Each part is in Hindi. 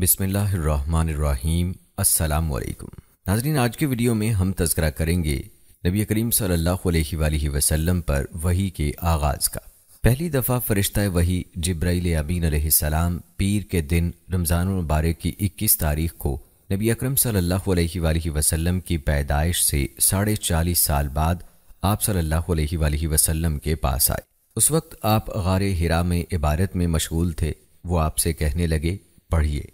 बिसमीम अस्सलाम वालेकुम नाजरीन आज के वीडियो में हम तस्करा करेंगे नबी करीम सल्लल्लाहु अलैहि वसल्लम पर वही के आगाज़ का पहली दफ़ा फ़रिश्ता वही जब्राइल अबीन सलाम पीर के दिन रमज़ान मुबारक की इक्कीस तारीख को नबी अकरम सल्लल्लाहु अलैहि वसल्लम की पैदाइश से साढ़े चालीस साल बाद आप सल्लल्लाहु अलैहि वसल्लम के पास आए उस वक्त आप गार हिरा में इबारत में मशगूल थे वो आपसे कहने लगे पढ़िए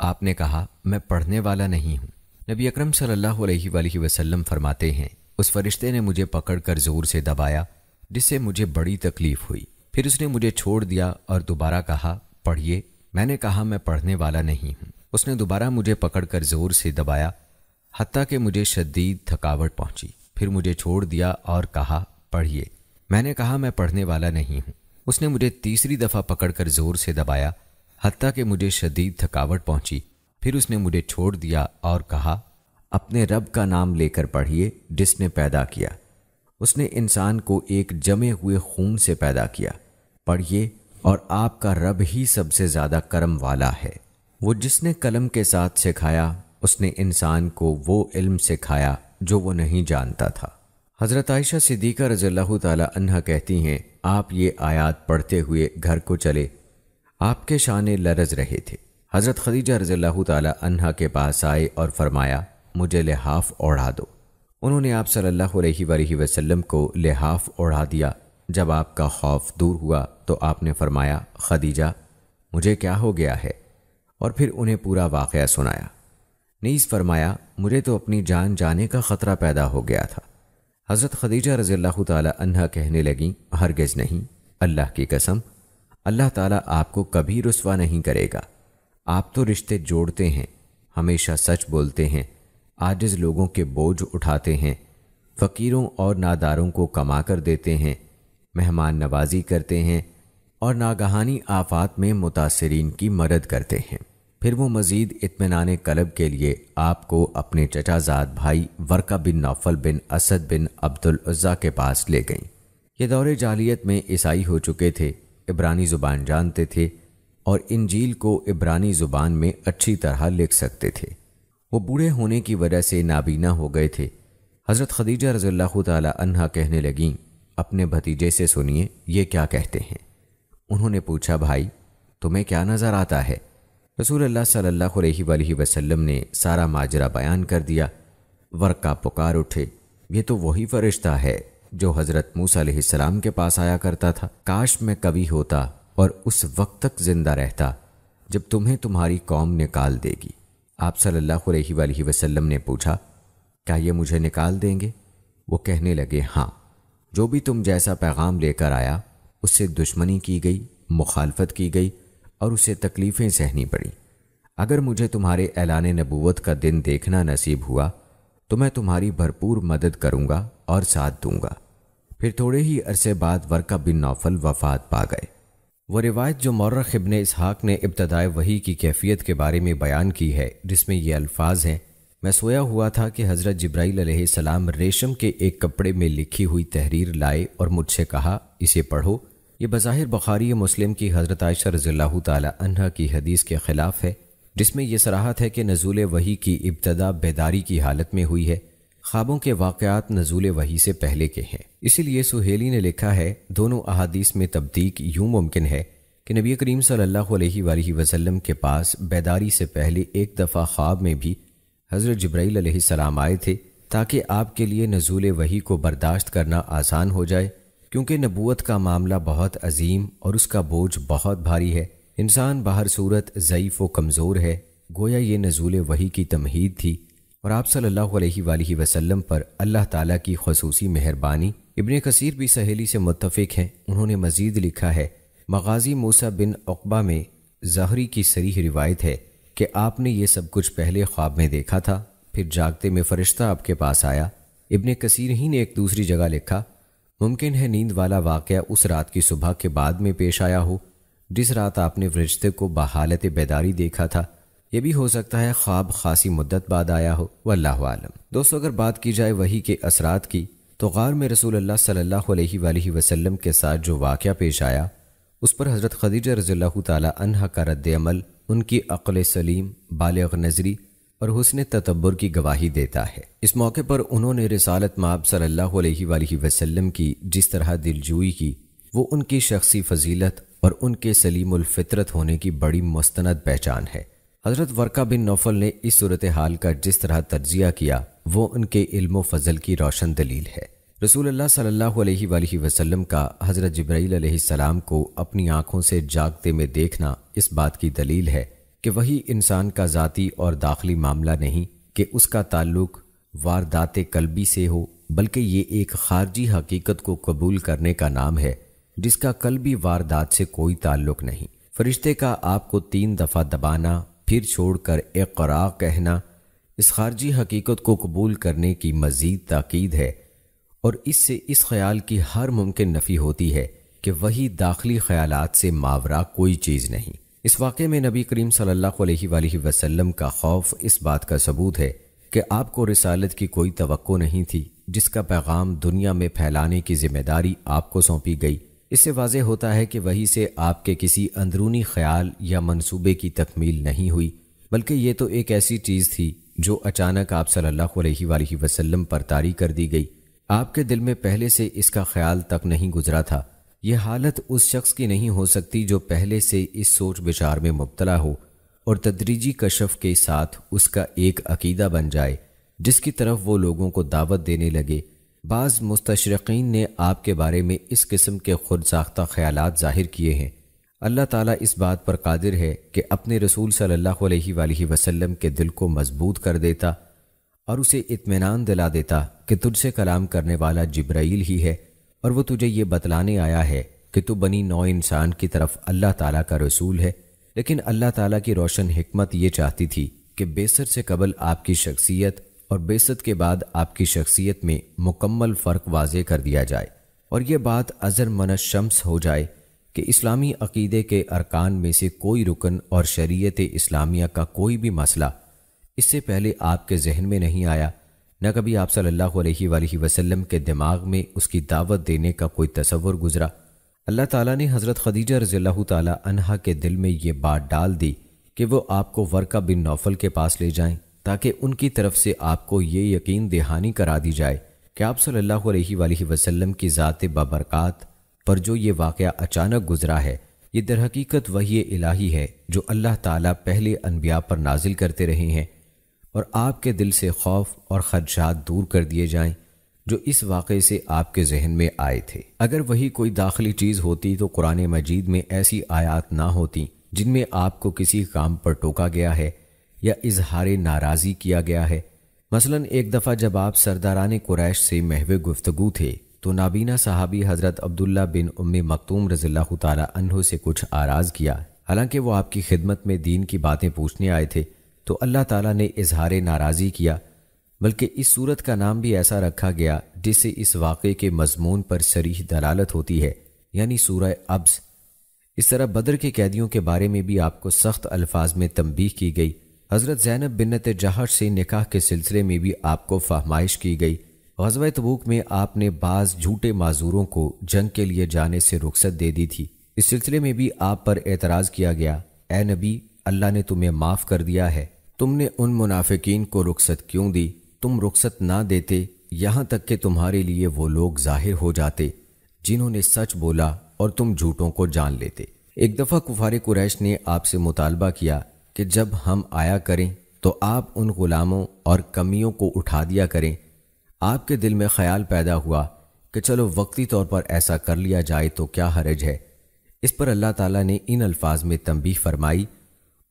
आपने कहा मैं पढ़ने वाला नहीं हूँ नबी अकरम सल्लल्लाहु अलैहि वसल्लम फरमाते हैं उस फरिश्ते ने मुझे पकड़कर ज़ोर से दबाया जिससे मुझे बड़ी तकलीफ हुई फिर उसने मुझे छोड़ दिया और दोबारा कहा पढ़िए मैंने कहा मैं पढ़ने वाला नहीं हूँ उसने दोबारा मुझे पकड़कर ज़ोर से दबाया हती कि मुझे शदीद थकावट पहुंची फिर मुझे छोड़ दिया और कहा पढ़िए मैंने कहा मैं पढ़ने वाला नहीं हूँ उसने मुझे तीसरी दफ़ा पकड़कर ज़ोर से दबाया हती कि मुझे शदीद थकावट पहुंची फिर उसने मुझे छोड़ दिया और कहा अपने रब का नाम लेकर पढ़िए जिसने पैदा किया उसने इंसान को एक जमे हुए खून से पैदा किया पढ़िए और आपका रब ही सबसे ज़्यादा करम वाला है वो जिसने कलम के साथ सिखाया उसने इंसान को वो इल्म सिखाया जो वो नहीं जानता था हज़रत आयशा सिद्दीक़ा रज़ल्ला तहती हैं आप ये आयात पढ़ते हुए घर को चले आपके शाने लरज रहे थे हज़रत खदीजा रजील् तहा के पास आए और फरमाया मुझे लिहाफ ओढ़ा दो उन्होंने आप सल्लल्लाहु अलैहि वसल्लम को लिहाफ ओढ़ा दिया जब आपका खौफ दूर हुआ तो आपने फरमाया खदीजा मुझे क्या हो गया है और फिर उन्हें पूरा वाक़ सुनाया नीज़ फरमाया मुझे तो अपनी जान जाने का ख़तरा पैदा हो गया था हज़रत खदीजा रज़ी अल्लाह कहने लगी हरगज़ नहीं अल्लाह की कसम अल्लाह ताला आपको कभी रुसवा नहीं करेगा आप तो रिश्ते जोड़ते हैं हमेशा सच बोलते हैं आजिज लोगों के बोझ उठाते हैं फ़कीरों और नादारों को कमा कर देते हैं मेहमान नवाजी करते हैं और नागहानी आफात में मुतासरीन की मदद करते हैं फिर वो मज़ीद इतमान कलब के लिए आपको अपने चचाजाद भाई वर्का बिन नौफल बिन असद बिन अब्दुल अब्दुल्ज़ा के पास ले गईं ये दौरे जालियत में ईसाई हो चुके थे इब्रानी ज़ुबान जानते थे और इंजील को इब्रानी ज़ुबान में अच्छी तरह लिख सकते थे वो बूढ़े होने की वजह से नाबीना हो गए थे हज़रत खदीजा रज़ील् तहा कहने लगीं अपने भतीजे से सुनिए ये क्या कहते हैं उन्होंने पूछा भाई तुम्हें क्या नज़र आता है रसूल अल्लाह सल्लल्लाहु अलैहि वसल्लम ने सारा माजरा बयान कर दिया वर्का पुकार उठे ये तो वही फरिश्ता है जो हज़रत मूसा सलाम के पास आया करता था काश मैं कवि होता और उस वक्त तक जिंदा रहता जब तुम्हें तुम्हारी कौम निकाल देगी आप सल्लल्लाहु अलैहि वसल्लम ने पूछा क्या ये मुझे निकाल देंगे वो कहने लगे हाँ जो भी तुम जैसा पैगाम लेकर आया उससे दुश्मनी की गई मुखालफत की गई और उसे तकलीफ़ें सहनी पड़ी अगर मुझे तुम्हारे ऐलान नबूवत का दिन देखना नसीब हुआ तो मैं तुम्हारी भरपूर मदद करूँगा और साथ दूंगा फिर थोड़े ही अरसे बाद वर्का बिन नौफल वफात पा गए वो रिवायत जो मौरख इबन इसहाक ने इब्तदाय वही की कैफियत के बारे में बयान की है जिसमें ये अल्फाज हैं मैं सोया हुआ था कि हज़रत जब्राईल सलाम रेशम के एक कपड़े में लिखी हुई तहरीर लाए और मुझसे कहा इसे पढ़ो ये बज़ाहिर बुखारी मुस्लिम की हज़रत आयशा रज़ील्ला तह की हदीस के ख़िलाफ़ है जिसमें यह सराहत है कि नजूल वही की इब्तदा बेदारी की हालत में हुई है ख्वाबों के वाकयात नजूल वही से पहले के हैं इसीलिए सुहेली ने लिखा है दोनों अहादीस में तब्दीक यूँ मुमकिन है कि नबी करीम सल्लल्लाहु अलैहि वसल्लम के पास बेदारी से पहले एक दफ़ा ख्वाब में भी हज़रत जब्राईल सलाम आए थे ताकि आपके लिए नजूल वही को बर्दाश्त करना आसान हो जाए क्योंकि नबूत का मामला बहुत अजीम और उसका बोझ बहुत भारी है इंसान बाहर सूरत ज़यीफ़ व कमज़ोर है गोया ये नजूल वही की तमहीद थी और आप सल्लल्लाहु अलैहि वसल्लम पर अल्लाह ताला की खसूसी मेहरबानी इबन कसीर भी सहेली से मुतफ़िक हैं उन्होंने मज़ीद लिखा है मगाजी मूसा बिन अकबा में जहरी की सरीह रिवायत है कि आपने ये सब कुछ पहले ख्वाब में देखा था फिर जागते में फ़रिश्ता आपके पास आया इबन कसीर ही ने एक दूसरी जगह लिखा मुमकिन है नींद वाला वाक़ उस रात की सुबह के बाद में पेश आया हो जिस रात आपने फरिश्ते को बहालत बेदारी देखा था ये भी हो सकता है ख्वाब खासी मुद्दत बाद आया हो वल्लाह आलम दोस्तों अगर बात की जाए वही के असरात की तो गार में रसूल अल्लाह सल्लल्लाहु अलैहि वसल्लम के साथ जो वाक़ पेश आया उस पर हज़रत खदीजा रजी तहा का रद्द अमल उनकी अक़ल सलीम बालग नजरी और हुसन ततबर की गवाही देता है इस मौके पर उन्होंने रसालत माब सल्लल्लाहु अलैहि वसल्लम की जिस तरह दिलजोई की वो उनकी शख्सी फजीलत और उनके सलीम होने की बड़ी मुस्त पहचान है हजरत वर्का बिन नौफल ने इस सूरत हाल का जिस तरह तर्जिया किया वो उनके इल्म फजल की रोशन दलील है रसूल सल्लल्लाहु वसलम का हज़रत जब्राईल सलाम को अपनी आँखों से जागते में देखना इस बात की दलील है कि वही इंसान का ज़ाती और दाखिली मामला नहीं कि उसका ताल्लुक वारदात कलबी से हो बल्कि ये एक खारजी हकीकत को कबूल करने का नाम है जिसका कलबी वारदात से कोई ताल्लुक नहीं फरिश्ते का आपको तीन दफ़ा दबाना फिर छोड़कर इकरा कहना इस खारजी हकीकत को कबूल करने की मज़ीद ताकीद है और इससे इस ख्याल की हर मुमकिन नफ़ी होती है कि वही दाखिली ख्याल से मावरा कोई चीज़ नहीं इस वाक़े में नबी करीम सल्ला वसलम का खौफ इस बात का सबूत है कि आपको रिसालत की कोई तो नहीं थी जिसका पैगाम दुनिया में फैलाने की जिम्मेदारी आपको सौंपी गई इससे वाजह होता है कि वही से आपके किसी अंदरूनी ख्याल या मंसूबे की तकमील नहीं हुई बल्कि ये तो एक ऐसी चीज़ थी जो अचानक आप सल्लल्लाहु अलैहि वसल्लम पर तारी कर दी गई आपके दिल में पहले से इसका ख्याल तक नहीं गुजरा था यह हालत उस शख्स की नहीं हो सकती जो पहले से इस सोच विचार में मुबतला हो और तदरीजी कशफ के साथ उसका एक अकीदा बन जाए जिसकी तरफ वो लोगों को दावत देने लगे बाज़ मुस्तरकिन ने आपके बारे में इस किस्म के खुद साख्ता ख्याल ज़ाहिर किए हैं अल्लाह ताली इस बात पर कादिर है कि अपने रसूल सल्ला वसलम के दिल को मजबूत कर देता और उसे इतमान दिला देता कि तुझसे कलाम करने वाला जब्राइल ही है और वो तुझे ये बतलाने आया है कि तू बनी नौ इंसान की तरफ अल्लाह ताला का रसूल है लेकिन अल्लाह ताला की रोशन हमत ये चाहती थी कि बेसर से कबल आपकी शख्सियत और बेसत के बाद आपकी शख्सियत में मुकम्मल फ़र्क वाज कर दिया जाए और ये बात अजर मन शम्स हो जाए कि इस्लामी अकीदे के अरकान में से कोई रुकन और शरीत इस्लामिया का कोई भी मसला इससे पहले आपके जहन में नहीं आया न कभी आप सल्लल्लाहु अलैहि वसल्लम के दिमाग में उसकी दावत देने का कोई तस्वर गुजरा अल्लाह ताला ने हज़रत खदीजा रजील्ला तला के दिल में ये बात डाल दी कि वो आपको वर्का बिन नौफल के पास ले जाएं ताकि उनकी तरफ से आपको ये यकीन दहानी करा दी जाए कि आप सल्लल्लाहु अलैहि वसल्लम की ज़ात बबरकत पर जो ये वाक़ अचानक गुजरा है ये दरहकीकत वही इलाही है जो अल्लाह ताला पहले अनबिया पर नाजिल करते रहे हैं और आपके दिल से खौफ और खदशात दूर कर दिए जाएं जो इस वाक़े से आपके जहन में आए थे अगर वही कोई दाखिली चीज़ होती तो कुरान मजीद में ऐसी आयात ना होती जिनमें आपको किसी काम पर टोका गया है या इजहार नाराज़ी किया गया है मसलन एक दफ़ा जब आप सरदारान कुरैश से महवे गुफ्तगु थे तो नाबीना साहबी हज़रत अब्दुल्ला बिन उम्मी मकतूम रज़ील्ला तह से कुछ आराज़ किया हालांकि वो आपकी खिदमत में दीन की बातें पूछने आए थे तो अल्लाह ताला ने इजहार नाराज़ी किया बल्कि इस सूरत का नाम भी ऐसा रखा गया जिससे इस वाक़े के मजमून पर शरीह दलालत होती है यानी सूरह अब्स इस तरह बदर के कैदियों के बारे में भी आपको सख्त अल्फाज में तंबीह की गई हज़रत जैनब बिन्नत जहाज से निकाह के सिलसिले में भी आपको फहमाइश की गई गजब तबूक में आपने बाज़ झूठे माजूरों को जंग के लिए जाने से रुख्सत दे दी थी इस सिलसिले में भी आप पर एतराज़ किया गया ए नबी अल्लाह ने तुम्हें माफ़ कर दिया है तुमने उन मुनाफिकीन को रुख्सत क्यों दी तुम रुख्सत ना देते यहाँ तक कि तुम्हारे लिए वो लोग जाहिर हो जाते जिन्होंने सच बोला और तुम झूठों को जान लेते एक दफ़ा कुफार कुरैश ने आपसे मुतालबा किया कि जब हम आया करें तो आप उन गुलामों और कमियों को उठा दिया करें आपके दिल में ख्याल पैदा हुआ कि चलो वक्ती तौर पर ऐसा कर लिया जाए तो क्या हरज है इस पर अल्लाह ताला ने इन अल्फाज में तंबी फरमाई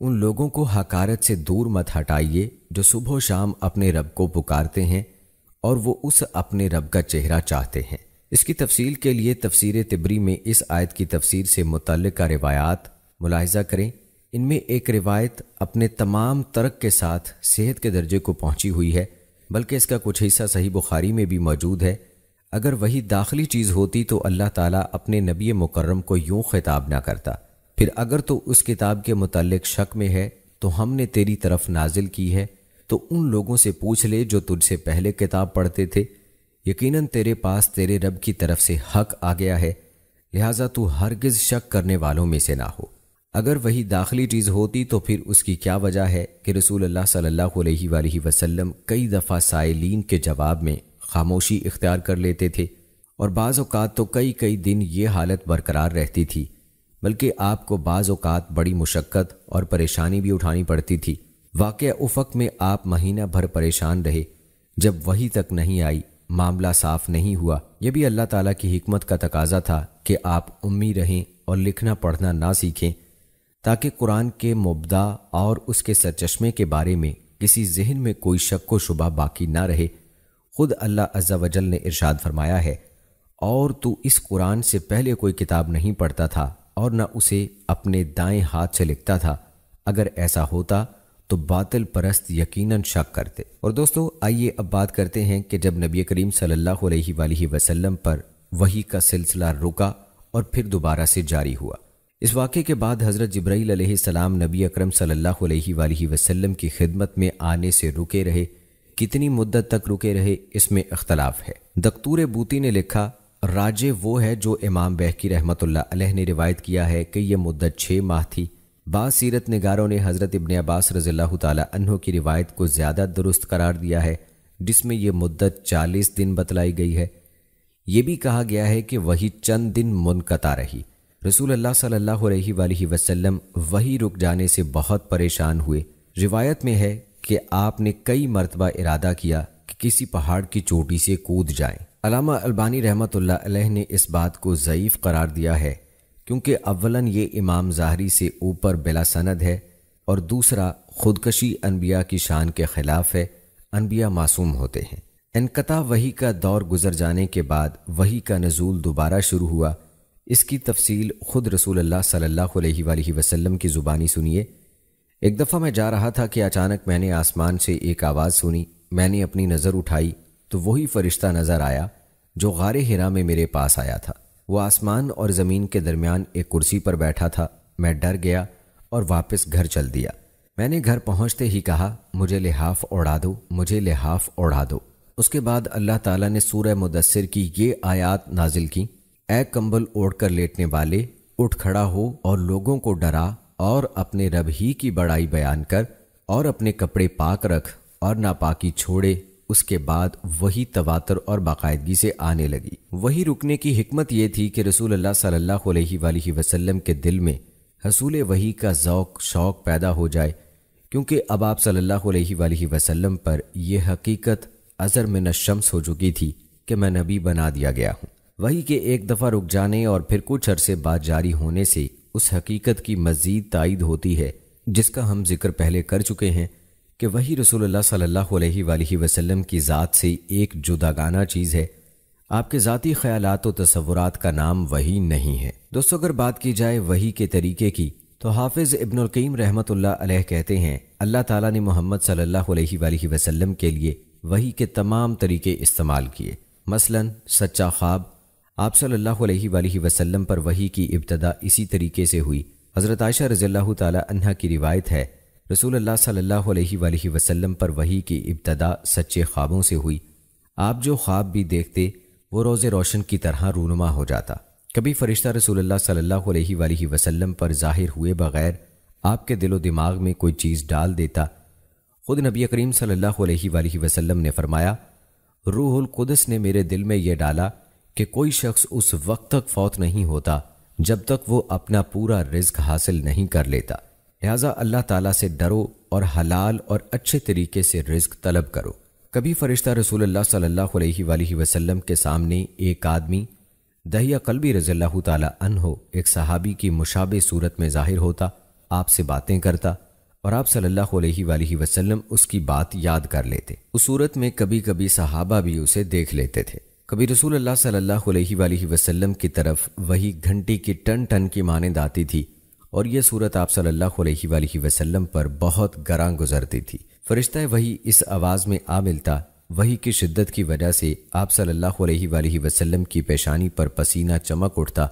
उन लोगों को हकारत से दूर मत हटाइए जो सुबह शाम अपने रब को पुकारते हैं और वो उस अपने रब का चेहरा चाहते हैं इसकी तफसील के लिए तफसीर तिबरी में इस आयत की तफसीर से मुतल का रिवायात मुलाहजा करें इनमें एक रिवायत अपने तमाम तर्क के साथ सेहत के दर्जे को पहुंची हुई है बल्कि इसका कुछ हिस्सा सही बुखारी में भी मौजूद है अगर वही दाखिली चीज़ होती तो अल्लाह ताला अपने नबी मुकर्रम को यूं खिताब ना करता फिर अगर तो उस किताब के मुतलक शक में है तो हमने तेरी तरफ नाजिल की है तो उन लोगों से पूछ ले जो तुझसे पहले किताब पढ़ते थे यकीनन तेरे पास तेरे रब की तरफ से हक आ गया है लिहाजा तू हरगिज शक करने वालों में से ना हो अगर वही दाखिली चीज़ होती तो फिर उसकी क्या वजह है कि रसूल अल्लाह सल्लल्लाहु अलैहि वसल्लम कई दफ़ा साइलिन के जवाब में खामोशी इख्तियार कर लेते थे और बाज़ तो कई कई दिन ये हालत बरकरार रहती थी बल्कि आपको बाज़ बड़ी मुशक्क़त और परेशानी भी उठानी पड़ती थी वाक़ उफक में आप महीना भर परेशान रहे जब वही तक नहीं आई मामला साफ नहीं हुआ यह भी अल्लाह ताला की हमत का तकाजा था कि आप उम्मी रहें और लिखना पढ़ना ना सीखें ताकि कुरान के मुबदा और उसके सरचश्मे के बारे में किसी जहन में कोई शक व शुबा बाकी ना रहे खुद अल्लाह अज्जा वजल ने इरशाद फरमाया है और तू इस कुरान से पहले कोई किताब नहीं पढ़ता था और न उसे अपने दाएं हाथ से लिखता था अगर ऐसा होता तो बातिल परस्त यकीनन शक करते और दोस्तों आइए अब बात करते हैं कि जब नबी करीम सल्लल्लाहु अलैहि वसल्लम पर वही का सिलसिला रुका और फिर दोबारा से जारी हुआ इस वाक़े के बाद हज़रत जब्राईल सलाम नबी अकरम सल्लल्लाहु अलैहि वसल्लम की खिदमत में आने से रुके रहे कितनी मुद्दत तक रुके रहे इसमें इख्तलाफ है दकतूर बूती ने लिखा राजे वो है जो इमाम बहकी रहमत ने रिवायत किया है कि यह मुद्दत छः माह थी सीरत नगारों ने हज़रत इबन अब्बास रज़ी तहों की रिवायत को ज़्यादा दुरुस्त करार दिया है जिसमें यह मुद्दत चालीस दिन बतलाई गई है ये भी कहा गया है कि वही चंद दिन मुनकता रही रसूल अल्लाह सल्लल्लाहु अलैहि वसल्लम वही रुक जाने से बहुत परेशान हुए रिवायत में है कि आपने कई मरतबा इरादा किया कि किसी पहाड़ की चोटी से कूद जाए अलामा अल्बानी रहमत ने इस बात को ज़यीफ़ करार दिया है क्योंकि अवला ये इमाम ज़ाहरी से ऊपर बिलासंद सनद है और दूसरा खुदकशी अनबिया की शान के ख़िलाफ़ है अनबिया मासूम होते हैं इनकता वही का दौर गुजर जाने के बाद वही का नजूल दोबारा शुरू हुआ इसकी तफसील खुद रसूल अल्लाह सल्लल्लाहु अलैहि वसल्लम की ज़ुबानी सुनिए एक दफ़ा मैं जा रहा था कि अचानक मैंने आसमान से एक आवाज़ सुनी मैंने अपनी नज़र उठाई तो वही फ़रिश्ता नज़र आया जो गार हिरा में मेरे पास आया था वो आसमान और ज़मीन के दरमियान एक कुर्सी पर बैठा था मैं डर गया और वापस घर चल दिया मैंने घर पहुंचते ही कहा मुझे लिहाफ ओढ़ा दो मुझे लिहाफ ओढ़ा दो उसके बाद अल्लाह ताला ने सूर मुदसर की ये आयत नाजिल की ए कंबल ओढ़कर लेटने वाले उठ खड़ा हो और लोगों को डरा और अपने रब ही की बड़ाई बयान कर और अपने कपड़े पाक रख और नापाकी छोड़े उसके बाद वही तवातर और बाकायदगी से आने लगी वही रुकने की हिकमत यह थी कि रसूल अल्लाह सल्लल्लाहु अलैहि वसल्लम के दिल में हसूल वही का ज़ौक शौक़ पैदा हो जाए क्योंकि अब आप सल्लल्लाहु अलैहि वसल्लम पर यह हकीकत अज़र में नशम्स हो चुकी थी कि मैं नबी बना दिया गया हूँ वही के एक दफ़ा रुक जाने और फिर कुछ अरसे बाद जारी होने से उस हकीकत की मजीद तायद होती है जिसका हम जिक्र पहले कर चुके हैं कि वही रसोल्ला सल्ला वसलम की ज़ात से एक जुदागाना चीज़ है आपके ज़ाती ख्याल व तस्वुरात का नाम वही नहीं है दोस्तों अगर बात की जाए वही के तरीके की तो हाफिज़ इब्नकईम रहमत कहते हैं अल्लाह तला ने मोहम्मद सल्ला वसलम के लिए वही के तमाम तरीके इस्तेमाल किए मसलन सच्चा ख्वाब आप सल्लल्लाहु अलैहि वसल्लम पर वही की इब्तदा इसी तरीके से हुई हज़रत आयशा रज़ल्लाहु तला की रिवायत है रसूल अल्लाह सल्लल्लाहु अलैहि वसल्लम पर वही की इब्तदा सच्चे ख्वाबों से हुई आप जो ख्वाब भी देखते वो रोज़ रोशन की तरह रूनुमा हो जाता कभी फ़रिश्ता रसूल सल्लल्लाहु अलैहि वसल्लम पर जाहिर हुए बग़ैर आपके दिलो दिमाग में कोई चीज़ डाल देता खुद नबी करीम सल्ला वसम ने फरमाया रूहुल कुदस ने मेरे दिल में यह डाला कि कोई शख्स उस वक्त तक फौत नहीं होता जब तक वो अपना पूरा रिज्क हासिल नहीं कर लेता लिहाजा अल्लाह ताला से डरो और हलाल और अच्छे तरीके से रिज्क तलब करो कभी फ़रिश्ता रसूलुल्लाह सल्लल्लाहु अलैहि वसल्लम के सामने एक आदमी दहिया कलबी रज़ल्ला तहो एक सहाबी की मुशाबे सूरत में ज़ाहिर होता आपसे बातें करता और आप सल्लल्लाहु अलैहि वसल्लम उसकी बात याद कर लेते उस सूरत में कभी कभी सहाबा भी उसे देख लेते थे कभी रसूल अल्लाह सल्लल्लाहु अलैहि वसल्लम की तरफ वही घंटी की टन टन की मानंद आती थी और यह सूरत आप सल्लल्लाहु अलैहि वसल्लम पर बहुत गरां गुजरती थी फरिश्ता वही इस आवाज़ में आ मिलता वही की शिद्दत की वजह से आप सल्लल्लाहु अलैहि वसल्लम की पेशानी पर पसीना चमक उठता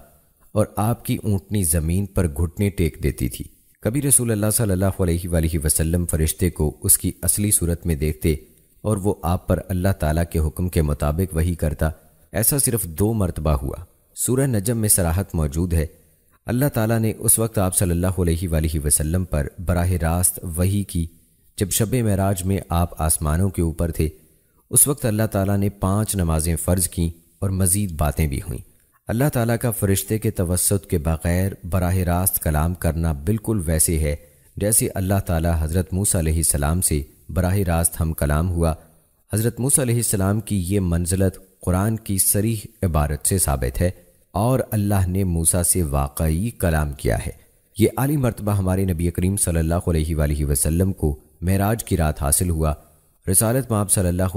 और आपकी ऊँटनी ज़मीन पर घुटने टेक देती थी कभी रसूल अल्लाह सल्लल्लाहु अलैहि वसल्लम फरिश्ते को उसकी असली सूरत में देखते और वो आप पर अल्लाह ताला के हुक्म के मुताबिक वही करता ऐसा सिर्फ दो मरतबा हुआ सूरह नजम में सराहत मौजूद है अल्लाह ताला ने उस वक्त आप सल्लल्लाहु अलैहि वसल्लम पर बरह रास्त वही की जब शब मराज में आप आसमानों के ऊपर थे उस वक्त अल्लाह ताला ने पांच नमाजें फ़र्ज की और मज़ीद बातें भी हुई अल्लाह ताला का फरिश्ते के तवसत के बग़ैर बरह रास्त कलाम करना बिल्कुल वैसे है जैसे अल्लाह ताला हज़रत मूसा सलाम से बरह रास्त हम कलाम हुआ हज़रत मूसा सलाम की ये मंजिलत कुरान की सरीह इबारत से साबित है और अल्लाह ने मूसा से वाकई कलाम किया है ये अली मरतबा हमारे नबी करीम सल्ला वसलम को महराज की रात हासिल हुआ रसालत माप सल्ला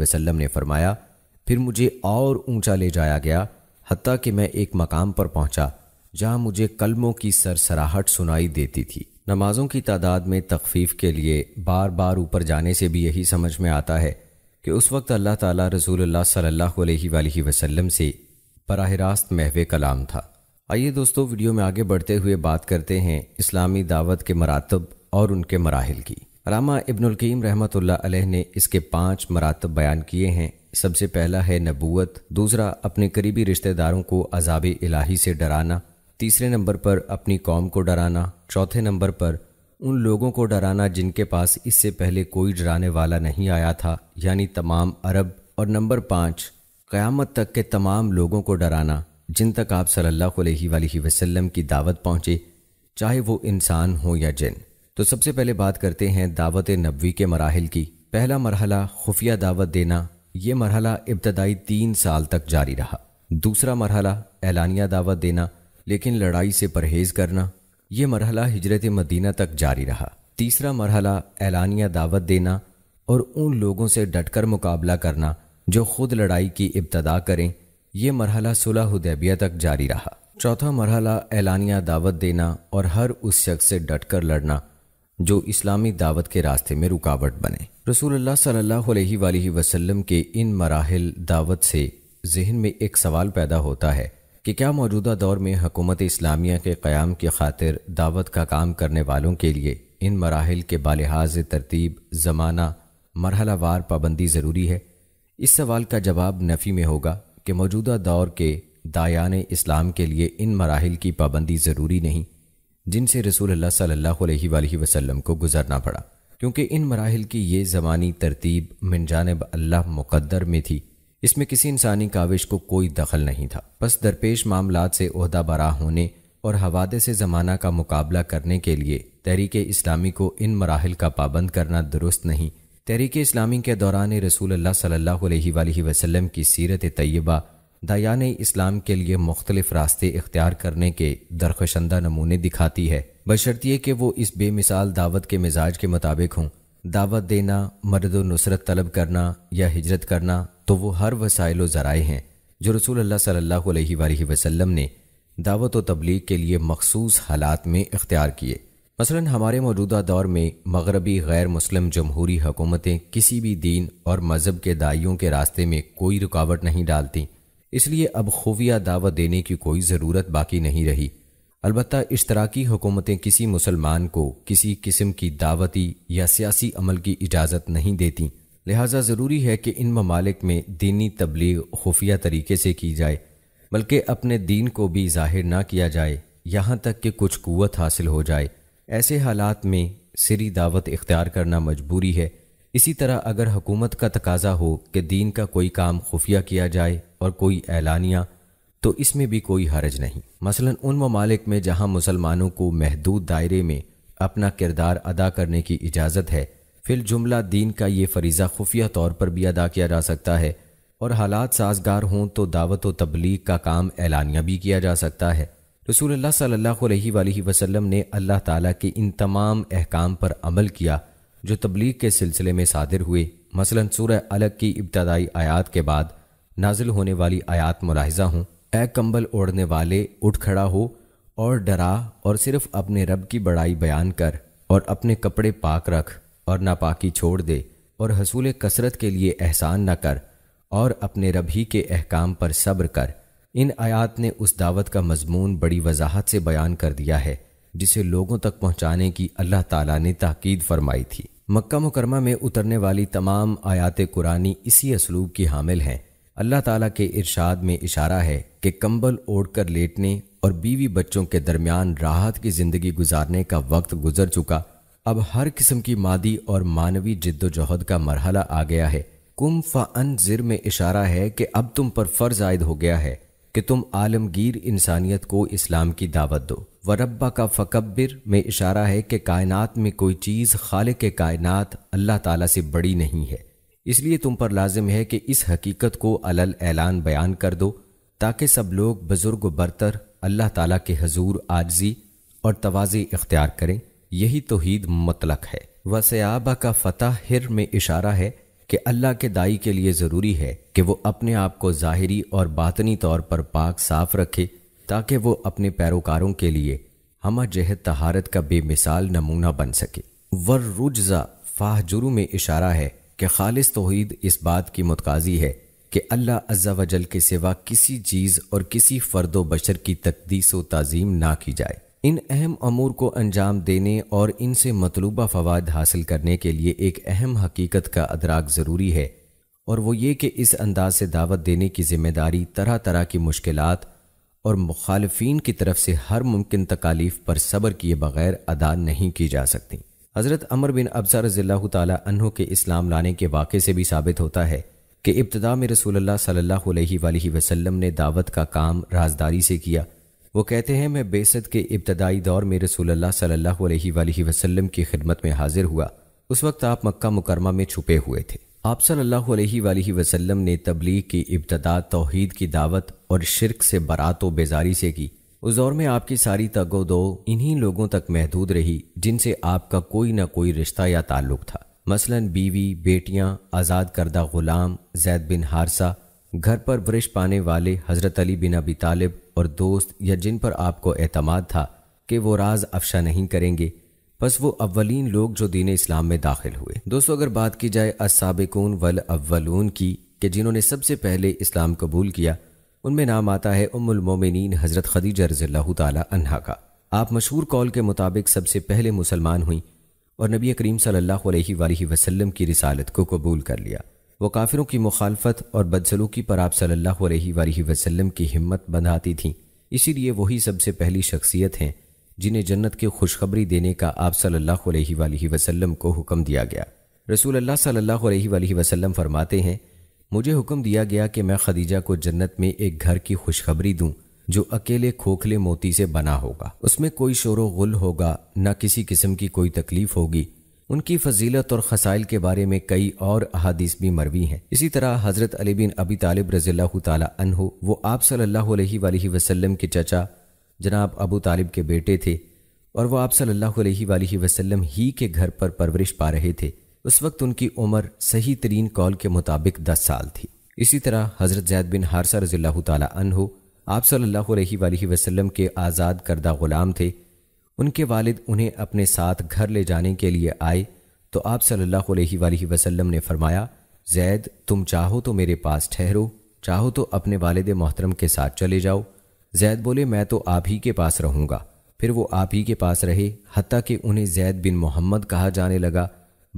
वसलम ने फरमाया फिर मुझे और ऊंचा ले जाया गया हती कि मैं एक मकाम पर पहुंचा जहां मुझे कलमों की सरसराहट सुनाई देती थी नमाजों की तादाद में तखफीफ के लिए बार बार ऊपर जाने से भी यही समझ में आता है कि उस वक्त अल्लाह ताला रसूल सल्लल्लाहु अलैहि वसल्लम से बरह रास्त महव कलाम था आइए दोस्तों वीडियो में आगे बढ़ते हुए बात करते हैं इस्लामी दावत के मरातब और उनके मराहल की रामा इब्नुलकीम रहमत ने इसके पाँच मरातब बयान किए हैं सबसे पहला है नबूत दूसरा अपने करीबी रिश्तेदारों को अजाब इलाही से डराना तीसरे नंबर पर अपनी कौम को डराना चौथे नंबर पर उन लोगों को डराना जिनके पास इससे पहले कोई डराने वाला नहीं आया था यानी तमाम अरब और नंबर पाँच क़यामत तक के तमाम लोगों को डराना जिन तक आप सल्लल्लाहु अलैहि वसल्लम की दावत पहुँचे चाहे वो इंसान हो या जिन तो सबसे पहले बात करते हैं दावत नबी के मराहल की पहला मरहला खुफिया दावत देना ये मरहला इब्तदाई तीन साल तक जारी रहा दूसरा मरहला एलानिया दावत देना लेकिन लड़ाई से परहेज करना ये मरहला हिजरत मदीना तक जारी रहा तीसरा मरहला एलानिया दावत देना और उन लोगों से डटकर मुकाबला करना जो खुद लड़ाई की इब्तदा करें यह मरहला सुलह उदैबिया तक जारी रहा चौथा मरहला एलानिया दावत देना और हर उस शख्स से डटकर लड़ना जो इस्लामी दावत के रास्ते में रुकावट बने रसूल सल्लल्लाहु अलैहि वसल्लम के इन मराहल दावत से जहन में एक सवाल पैदा होता है कि क्या मौजूदा दौर में हकूमत इस्लामिया के क़्याम की खातिर दावत का काम करने वालों के लिए इन मराहल के बालहाज तरतीब ज़माना मरहलावार पाबंदी ज़रूरी है इस सवाल का जवाब नफ़ी में होगा कि मौजूदा दौर के दायान इस्लाम के लिए इन मराहल की पाबंदी ज़रूरी नहीं जिनसे रसूल अल्लाह अलैहि को गुजरना पड़ा क्योंकि इन मराहल की ये ज़मानी तरतीब मिनजानब अल्लाह मुकद्दर में थी इसमें किसी इंसानी काविश को कोई दखल नहीं था बस दरपेश मामला से उहदा बरा होने और हवादे से ज़माना का मुकाबला करने के लिए तहरीक इस्लामी को इन मराहल का पाबंद करना दुरुस्त नहीं तहरीक इस्लामी के दौरान रसूल सल्ला वसलम की सीरत तय्यबा दयान इस्लाम के लिए मुख्तलिफ रास्ते इख्तियार करने के दरखशंदा नमूने दिखाती है बशर्तिए कि वो इस बेमिसाल दावत के मिजाज के मुताबिक हों दावत देना मदद नुसरत तलब करना या हिजरत करना तो वो हर वसाइल ज़राए हैं जो रसूल अल्लाह सल्लल्लाहु अलैहि वसल्लम ने दावत व तबलीग के लिए मखसूस हालात में इख्तियार किए मसलन हमारे मौजूदा दौर में मगरबी गैर मुस्लिम जमहूरी हुकूमतें किसी भी दीन और मज़हब के दाइयों के रास्ते में कोई रुकावट नहीं डालती इसलिए अब खुफिया दावत देने की कोई ज़रूरत बाकी नहीं रही अलबत् इश्तराकी हुकूमतें किसी मुसलमान को किसी किस्म की दावती या सियासी अमल की इजाज़त नहीं देती लिहाजा ज़रूरी है कि इन ममालिक में दीनी तबलीग खुफिया तरीके से की जाए बल्कि अपने दीन को भी जाहिर ना किया जाए यहाँ तक कि कुछ क़वत हासिल हो जाए ऐसे हालात में सिरी दावत इख्तियार करना मजबूरी है इसी तरह अगर हुकूमत का तकाजा हो कि दीन का कोई काम खुफिया किया जाए और कोई ऐलानिया तो इसमें भी कोई हरज नहीं मसलन उन ममालिक में जहाँ मुसलमानों को महदूद दायरे में अपना किरदार अदा करने की इजाज़त है फिल जुमला दीन का ये फरीज़ा खुफिया तौर पर भी अदा किया जा सकता है और हालात साजगार हों तो दावत व तबलीग का काम ऐलानिया भी किया जा सकता है रसूल सल्लल्लाहु अलैहि वसल्लम ने अल्लाह ताला के इन तमाम अहकाम पर अमल किया जो तबलीग के सिलसिले में सादिर हुए मसलन सूरह अलग की इब्तदाई आयात के बाद नाजिल होने वाली आयात मुलाहजा हों ए कम्बल ओढ़ने वाले उठ खड़ा हो और डरा और सिर्फ अपने रब की बड़ाई बयान कर और अपने कपड़े पाक रख और नापाकी छोड़ दे और हसूल कसरत के लिए एहसान न कर और अपने रब ही के अहकाम पर सब्र कर इन आयात ने उस दावत का मजमून बड़ी वजाहत से बयान कर दिया है जिसे लोगों तक पहुँचाने की अल्लाह ताला ने ताकीद फरमाई थी मक्का मुकरमा में उतरने वाली तमाम आयात कुरानी इसी असलूब की हामिल हैं अल्लाह ताला के इरशाद में इशारा है कि कंबल ओढ़कर लेटने और बीवी बच्चों के दरमियान राहत की ज़िंदगी गुजारने का वक्त गुजर चुका अब हर किस्म की मादी और मानवी जिद्दोजहद का मरहला आ गया है कुम फ़न जिर में इशारा है कि अब तुम पर फ़र्ज आयद हो गया है कि तुम आलमगीर इंसानियत को इस्लाम की दावत दो वरबा का फ़कबिर में इशारा है कि कायनात में कोई चीज़ खाल के कायनात अल्लाह ताला से बड़ी नहीं है इसलिए तुम पर लाजिम है कि इस हकीकत को अलल ऐलान बयान कर दो ताकि सब लोग बुज़ुर्ग बरतर अल्लाह ताला के हजूर आजी और तोज़े इख्तियार करें यही हीद मतलक है आबा का फतेह हिर में इशारा है कि अल्लाह के दाई के लिए ज़रूरी है कि वो अपने आप को ज़ाहरी और बातनी तौर पर पाक साफ रखे ताकि वो अपने पैरोकारों के लिए हम जहद तहारत का बेमिसाल नमूना बन सके वर रुजा फाहजुरु में इशारा है कि खालिस तोहीद इस बात की मतकाजी है कि अल्लाह अज्जा वजल के सिवा किसी चीज़ और किसी फर्दो बशर की तकदीस व तज़ीम ना की जाए इन अहम अमूर को अंजाम देने और इनसे मतलूबा फवाद हासिल करने के लिए एक अहम हकीकत का अदराक ज़रूरी है और वो ये कि इस अंदाज से दावत देने की जिम्मेदारी तरह तरह की मुश्किल और मुखालफन की तरफ से हर मुमकिन तकालीफ पर सब्र किए बगैर अदा नहीं की जा सकती हज़रत अमर बिन अब्सा रजील्ला तहों के इस्लाम लाने के वाक़े से भी साबित होता है कि इब्तदा में रसूल सल्ला अलैहि ने दावत का काम राजदारी से किया वो कहते हैं मैं बेसत के इब्तदाई दौर में रसूलुल्लाह सल्लल्लाहु अलैहि वसल्लम की खिदमत में हाजिर हुआ उस वक्त आप मक्का मुकरमा में छुपे हुए थे आप सल्लल्लाहु अलैहि वसल्लम ने तबलीग की इब्तदा तोहहीद की दावत और शिरक से बरात व बेजारी से की उस दौर में आपकी सारी तगो दो इन्हीं लोगों तक महदूद रही जिनसे आपका कोई ना कोई रिश्ता या ताल्लुक था मसलन बीवी बेटियां आज़ाद करदा गुलाम जैद बिन हारसा घर पर वृश पाने वाले हज़रत अली बिन अबी तालिब और दोस्त या जिन पर आपको एतमाद था कि वो राज अफशा नहीं करेंगे बस वो अव्वलीन लोग जो दीन इस्लाम में दाखिल हुए दोस्तों अगर बात की जाए असाबिकून वल अव्वलून की कि जिन्होंने सबसे पहले इस्लाम कबूल किया उनमें नाम आता है उमुलमोमिन हज़रत खदीज रजील्ला तहा का आप मशहूर कौल के मुताबिक सबसे पहले मुसलमान हुई और नबी करीम सल्लल्लाहु अलैहि वसल्लम की रिसालत को कबूल कर लिया वो काफिरों की मुखालफत और बदसलूकी पर आप सल्लल्लाहु अलैहि वसल्लम की हिम्मत बंधाती थीं इसीलिए वही सबसे पहली शख्सियत हैं जिन्हें जन्नत की खुशखबरी देने का आप सल्लल्लाहु अलैहि वसल्लम को हुक्म दिया गया रसूल अल्लाह सल्लल्लाहु अलैहि वसल्लम फरमाते हैं मुझे हुक्म दिया गया कि मैं खदीजा को जन्नत में एक घर की खुशखबरी दूं जो अकेले खोखले मोती से बना होगा उसमें कोई शोर गुल होगा न किसी किस्म की कोई तकलीफ होगी उनकी फजीलत और खसाइल के बारे में कई और अहादीस भी मरवी हैं इसी तरह हजरत अली बिन अबी तालिब रजील्ला तहो वो आप सल्लल्लाहु अलैहि वसल्लम के चचा जनाब अबू तालिब के बेटे थे और वह आप सल्लल्लाहु अलैहि वसल्लम ही के घर पर परवरिश पा रहे थे उस वक्त उनकी उम्र सही तरीन कौल के मुताबिक दस साल थी इसी तरह हज़रत जैद बिन हारसा रजील्ला तहो आप सल्ला वसलम के आज़ाद करदा ग़ुलाम थे उनके वालिद उन्हें अपने साथ घर ले जाने के लिए आए तो आप सल्लल्लाहु अलैहि वसल्लम ने फरमाया जैद तुम चाहो तो मेरे पास ठहरो चाहो तो अपने वालद मोहतरम के साथ चले जाओ जैद बोले मैं तो आप ही के पास रहूँगा फिर वो आप ही के पास रहे हती कि उन्हें जैद बिन मोहम्मद कहा जाने लगा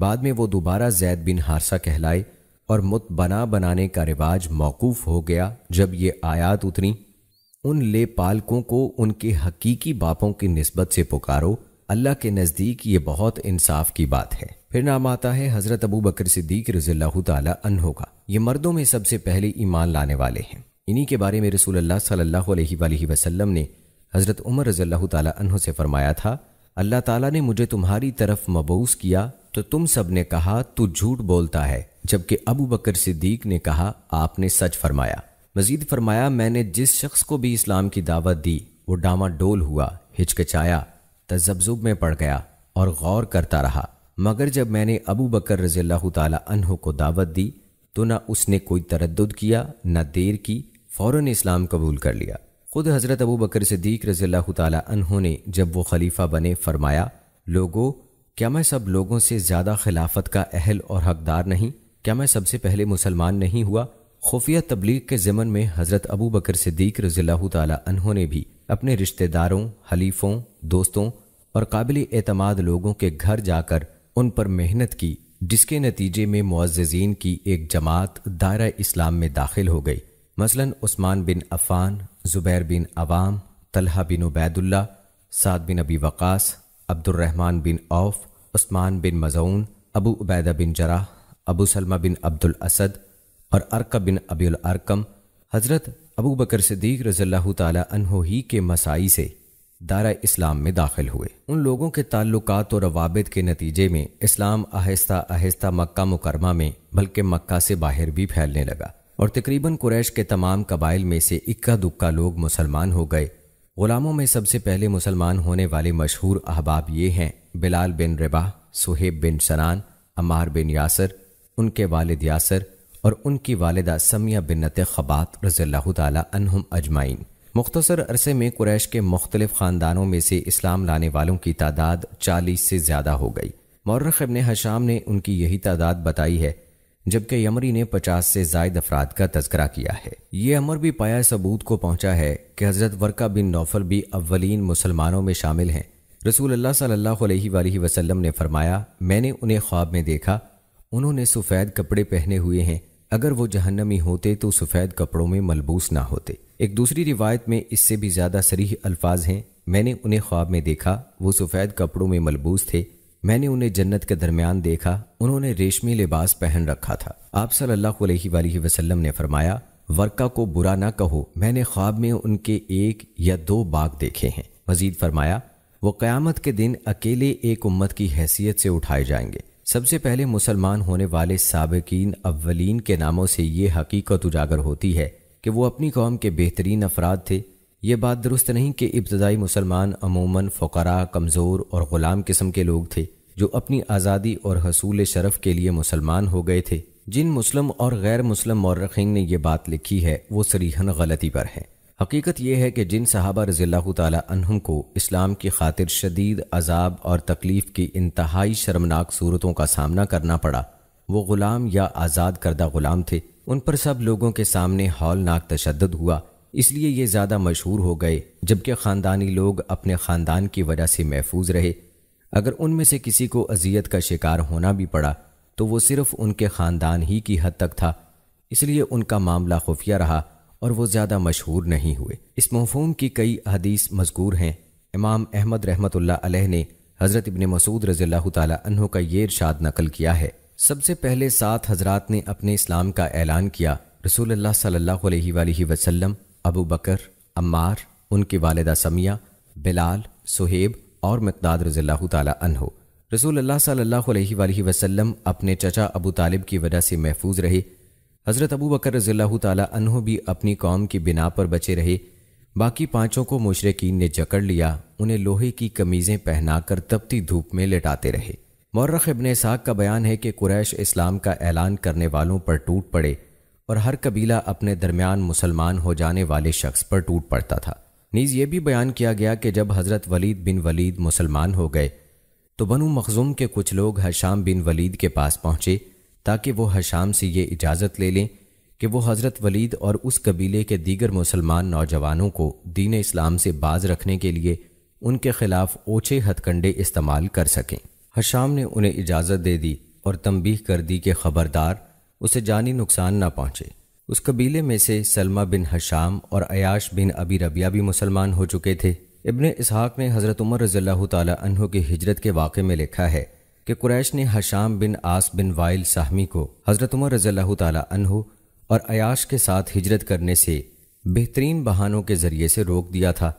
बाद में वो दोबारा जैद बिन हारसा कहलाए और मुत बना बनाने का रिवाज मौकूफ़ हो गया जब ये आयात उतरी उन लेपालकों को उनके हकीकी बापों की नस्बत से पुकारो अल्लाह के नज़दीक ये बहुत इंसाफ की बात है फिर नाम आता है हज़रत अबू बकर सिद्दीक रजील्ला तहों का ये मर्दों में सबसे पहले ईमान लाने वाले हैं इन्हीं के बारे में रसूल अल्लाह सल्लल्लाहु अलैहि वसल्लम ने हज़रत उमर रजील्ला तहों से फरमाया था अल्लाह ताला ने मुझे तुम्हारी तरफ मबूस किया तो तुम सब ने कहा तू झूठ बोलता है जबकि अबू बकर सिद्दीक ने कहा आपने सच फरमाया मजीद फरमाया मैंने जिस शख्स को भी इस्लाम की दावत दी वो डोल हुआ हिचकिचाया तजब्जुब में पड़ गया और गौर करता रहा मगर जब मैंने अबू बकर रजील्ला तहु को दावत दी तो ना उसने कोई तरद किया ना देर की फ़ौर इस्लाम कबूल कर लिया खुद हज़रत अबू बकर सदीक रजील्ला तहु ने जब वो खलीफा बने फरमाया लोगो क्या मैं सब लोगों से ज़्यादा खिलाफत का अहल और हकदार नहीं क्या मैं सबसे पहले मुसलमान नहीं हुआ खुफिया तबलीग के ज़मन में हज़रत अबू बकर सिद्दीक रजील्ला तहों ने भी अपने रिश्तेदारों हलीफों दोस्तों और काबिल एतमाद लोगों के घर जाकर उन पर मेहनत की जिसके नतीजे में मुआजीन की एक जमात दायरा इस्लाम में दाखिल हो गई मसलन उस्मान बिन अफ़ान ज़ुबैर बिन अवाम तलहा बिन उबैदुल्ला साद बिन अबी वक़ास अब्दुलरहमान बिन औफ उस्मान बिन मज़ून अबू उबैदा बिन जरा अबू सलमा बिन अब्दुल असद और अरक बिन अबील अरकम हज़रत अबू बकर सदीक रज़ल्ला तहो ही के मसाई से दारा इस्लाम में दाखिल हुए उन लोगों के ताल्लुक और रवाबित के नतीजे में इस्लाम आहिस्ता आहिस्ता मक्का मुकरमा में बल्कि मक्का से बाहर भी फैलने लगा और तकरीबन कुरैश के तमाम कबाइल में से इक्का दुक्का लोग मुसलमान हो गए ग़ुलामों में सबसे पहले मुसलमान होने वाले मशहूर अहबाब ये हैं बिलाल बिन रिबा सुहेब बिन शनान अमार बिन यासर उनके वालद यासर और उनकी वालदा समिया बिनत खबात रज़ील्ला तहम अजमाइन मुख्तर अरसे में कुरैश के मुख्तलिफ ख़ानदानों में से इस्लाम लाने वालों की तादाद चालीस से ज़्यादा हो गई मौरख इबन हशाम ने उनकी यही तादाद बताई है जबकि यमरी ने पचास से जायद अफराद का तस्करा किया है ये अमर भी पाया सबूत को पहुंचा है कि हज़रत वर्का बिन नौफल भी अव्वलिन मुसलमानों में शामिल हैं रसूल अल्लाह सल्लल्लाहु अलैहि वसल्लम ने फरमाया मैंने उन्हें ख्वाब में देखा उन्होंने सफ़ेद कपड़े पहने हुए हैं अगर वो जहन्नमी होते तो सफ़ेद कपड़ों में मलबूस ना होते एक दूसरी रिवायत में इससे भी ज़्यादा सरीह अल्फाज हैं मैंने उन्हें ख्वाब में देखा वो सफ़ेद कपड़ों में मलबूस थे मैंने उन्हें जन्नत के दरमियान देखा उन्होंने रेशमी लिबास पहन रखा था आप सल्लल्लाहु अलैहि वसल्लम ने फरमाया वर्का को बुरा ना कहो मैंने ख्वाब में उनके एक या दो बाग देखे हैं मजीद फरमाया वो क्यामत के दिन अकेले एक उम्मत की हैसियत से उठाए जाएंगे सबसे पहले मुसलमान होने वाले सबकिन अवलिन के नामों से ये हकीकत उजागर होती है कि वो अपनी कौम के बेहतरीन अफराद थे ये बात दुरुस्त नहीं कि इब्तदाई मुसलमान अमूमन फ़करा कमज़ोर और ग़ुलाम किस्म के लोग थे जो अपनी आज़ादी और हसूल शरफ के लिए मुसलमान हो गए थे जिन मुस्लिम और गैर मुस्लिम मौरखीन ने यह बात लिखी है वो सरीहन गलती पर है हकीकत यह है कि जिन सहाबा रज़ील्ला तहम को इस्लाम की खातिर शदीद अजाब और तकलीफ़ की इंतहाई शर्मनाक सूरतों का सामना करना पड़ा वो ग़ुलाम या आज़ाद करदा ग़ुलाम थे उन पर सब लोगों के सामने हौलनाक तशद हुआ इसलिए ये ज़्यादा मशहूर हो गए जबकि ख़ानदानी लोग अपने ख़ानदान की वजह से महफूज रहे अगर उनमें से किसी को अजियत का शिकार होना भी पड़ा तो वो सिर्फ़ उनके ख़ानदान ही की हद तक था इसलिए उनका मामला खुफिया रहा और वो ज़्यादा मशहूर नहीं हुए इस मौफूम की कई हदीस मजकूर हैं इमाम अहमद रहमत अलह ने हज़रत इबन मसूद रज़ील्ला तह का ये इरशाद नकल किया है सबसे पहले सात हजरात ने अपने इस्लाम का ऐलान किया रसूल सल्लल्लाहु वसलम अबू बकर अम्मार उनके वालदा समिया बिलाल सुहेब और मकदाद रज़ील्ला तहो रसूल सल्ला वसलम अपने चचा अबू तालिब की वजह से महफूज रहे हज़रत अबू बकर रजील्ला भी अपनी कौम की बिना पर बचे रहे बाकी पांचों को मुशरकिन ने जकड़ लिया उन्हें लोहे की कमीज़ें पहनाकर तपती धूप में लेटाते रहे मौरख इबन साग का बयान है कि कुरैश इस्लाम का ऐलान करने वालों पर टूट पड़े और हर कबीला अपने दरमियान मुसलमान हो जाने वाले शख्स पर टूट पड़ता था नीज़ ये भी बयान किया गया कि जब हज़रत वलीद बिन वलीद मुसलमान हो गए तो बनु मखजूम के कुछ लोग हशाम बिन वलीद के पास पहुँचे ताकि वो हशाम से ये इजाज़त ले लें कि वो हज़रत वलीद और उस कबीले के दीगर मुसलमान नौजवानों को दीन इस्लाम से बाज रखने के लिए उनके खिलाफ ओछे हथकंडे इस्तेमाल कर सकें हशाम ने उन्हें इजाज़त दे दी और तंबीह कर दी कि ख़बरदार उसे जानी नुकसान ना पहुँचे उस कबीले में से सलमा बिन हशाम और अयाश बिन अबी रबिया भी मुसलमान हो चुके थे इबन इसहाक ने हज़रत उमर रज़ी तु की हिजरत के वाक़े में लिखा है कि कुरैश ने हशाम बिन आस बिन वाइल साहमी को हज़रत उमर रज़ल्ला तहु और अयाश के साथ हिजरत करने से बेहतरीन बहानों के ज़रिए से रोक दिया था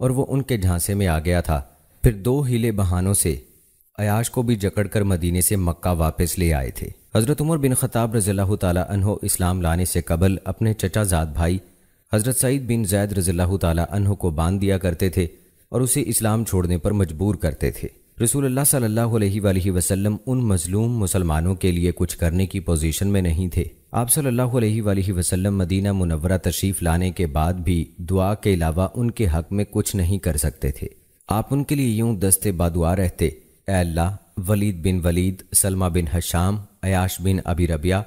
और वो उनके झांसे में आ गया था फिर दो हीले बहानों से अयाश को भी जकड़ कर मदीने से मक्का वापस ले आए थे हज़रत उमर बिन ख़ताब रज़ील्ला तहो इस्लाम लाने से कबल अपने चचा जात भाई हज़रत सईद बिन जैद रज़ील्ला तहो को बांध दिया करते थे और उसे इस्लाम छोड़ने पर मजबूर करते थे रसूलुल्लाह सल्लल्लाहु अलैहि वसल्लम उन मजलूम मुसलमानों के लिए कुछ करने की पोजीशन में नहीं थे आप सल्लल्लाहु अलैहि वसल्लम मदीना मुनवरा तशरीफ़ लाने के बाद भी दुआ के अलावा उनके हक में कुछ नहीं कर सकते थे आप उनके लिए यूं दस्ते बादुआ रहते अल्लाह वलीद बिन वलीद सलमा बिन हशाम अयाश बिन अबी रबिया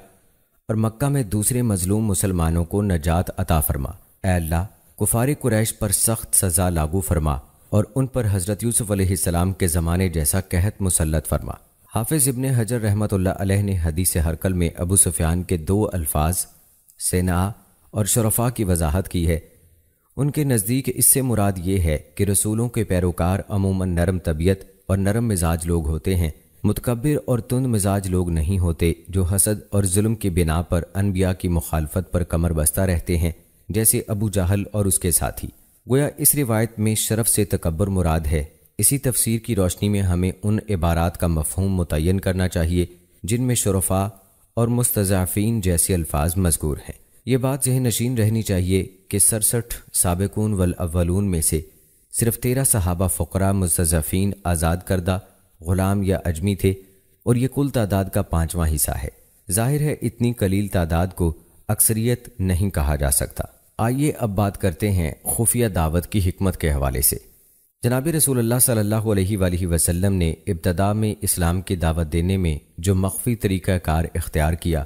और मक्का में दूसरे मजलूम मुसलमानों को नजात अता फरमा अल्लाह कुफार कुरैश पर सख्त सज़ा लागू फरमा और उन पर हज़रत यूसुफ़ अलैहिस्सलाम के ज़माने जैसा कहत मुसलत फरमा हाफिज़ इबन हजर रहमत अलैह ने हदीस हरकल में अबू सुफियान के दो अल्फाज सेना और शरफा की वजाहत की है उनके नज़दीक इससे मुराद ये है कि रसूलों के पैरोकार अमूमन नरम तबीयत और नरम मिजाज लोग होते हैं मुतकबर और तुंद मिजाज लोग नहीं होते जो हसद और जुल्म की बिना पर अनबिया की मुखालफत पर कमर बस्ता रहते हैं जैसे अबू जहल और उसके साथी गोया इस रिवायत में शरफ से तकबर मुराद है इसी तफसीर की रोशनी में हमें उन इबारात का मफहम मुतन करना चाहिए जिनमें शरफा और मुस्तफ़ीन जैसे अल्फाज मजकूर हैं ये बात जहन नशीन रहनी चाहिए कि सरसठ सबकून वल में से सिर्फ तेरह सहाबा फ़करा मुस्तफ़ीन आज़ाद करदा ग़ुलाम या अजमी थे और ये कुल तादाद का पाँचवा हिस्सा है जाहिर है इतनी कलील तादाद को अक्सरियत नहीं कहा जा सकता आइए अब बात करते हैं खुफिया दावत की हमत के हवाले से जनाब रसूल अल्लाह अलैहि वसल्लम ने इब्तदा में इस्लाम की दावत देने में जो मख्फी तरीक़ाकार इख्तियार किया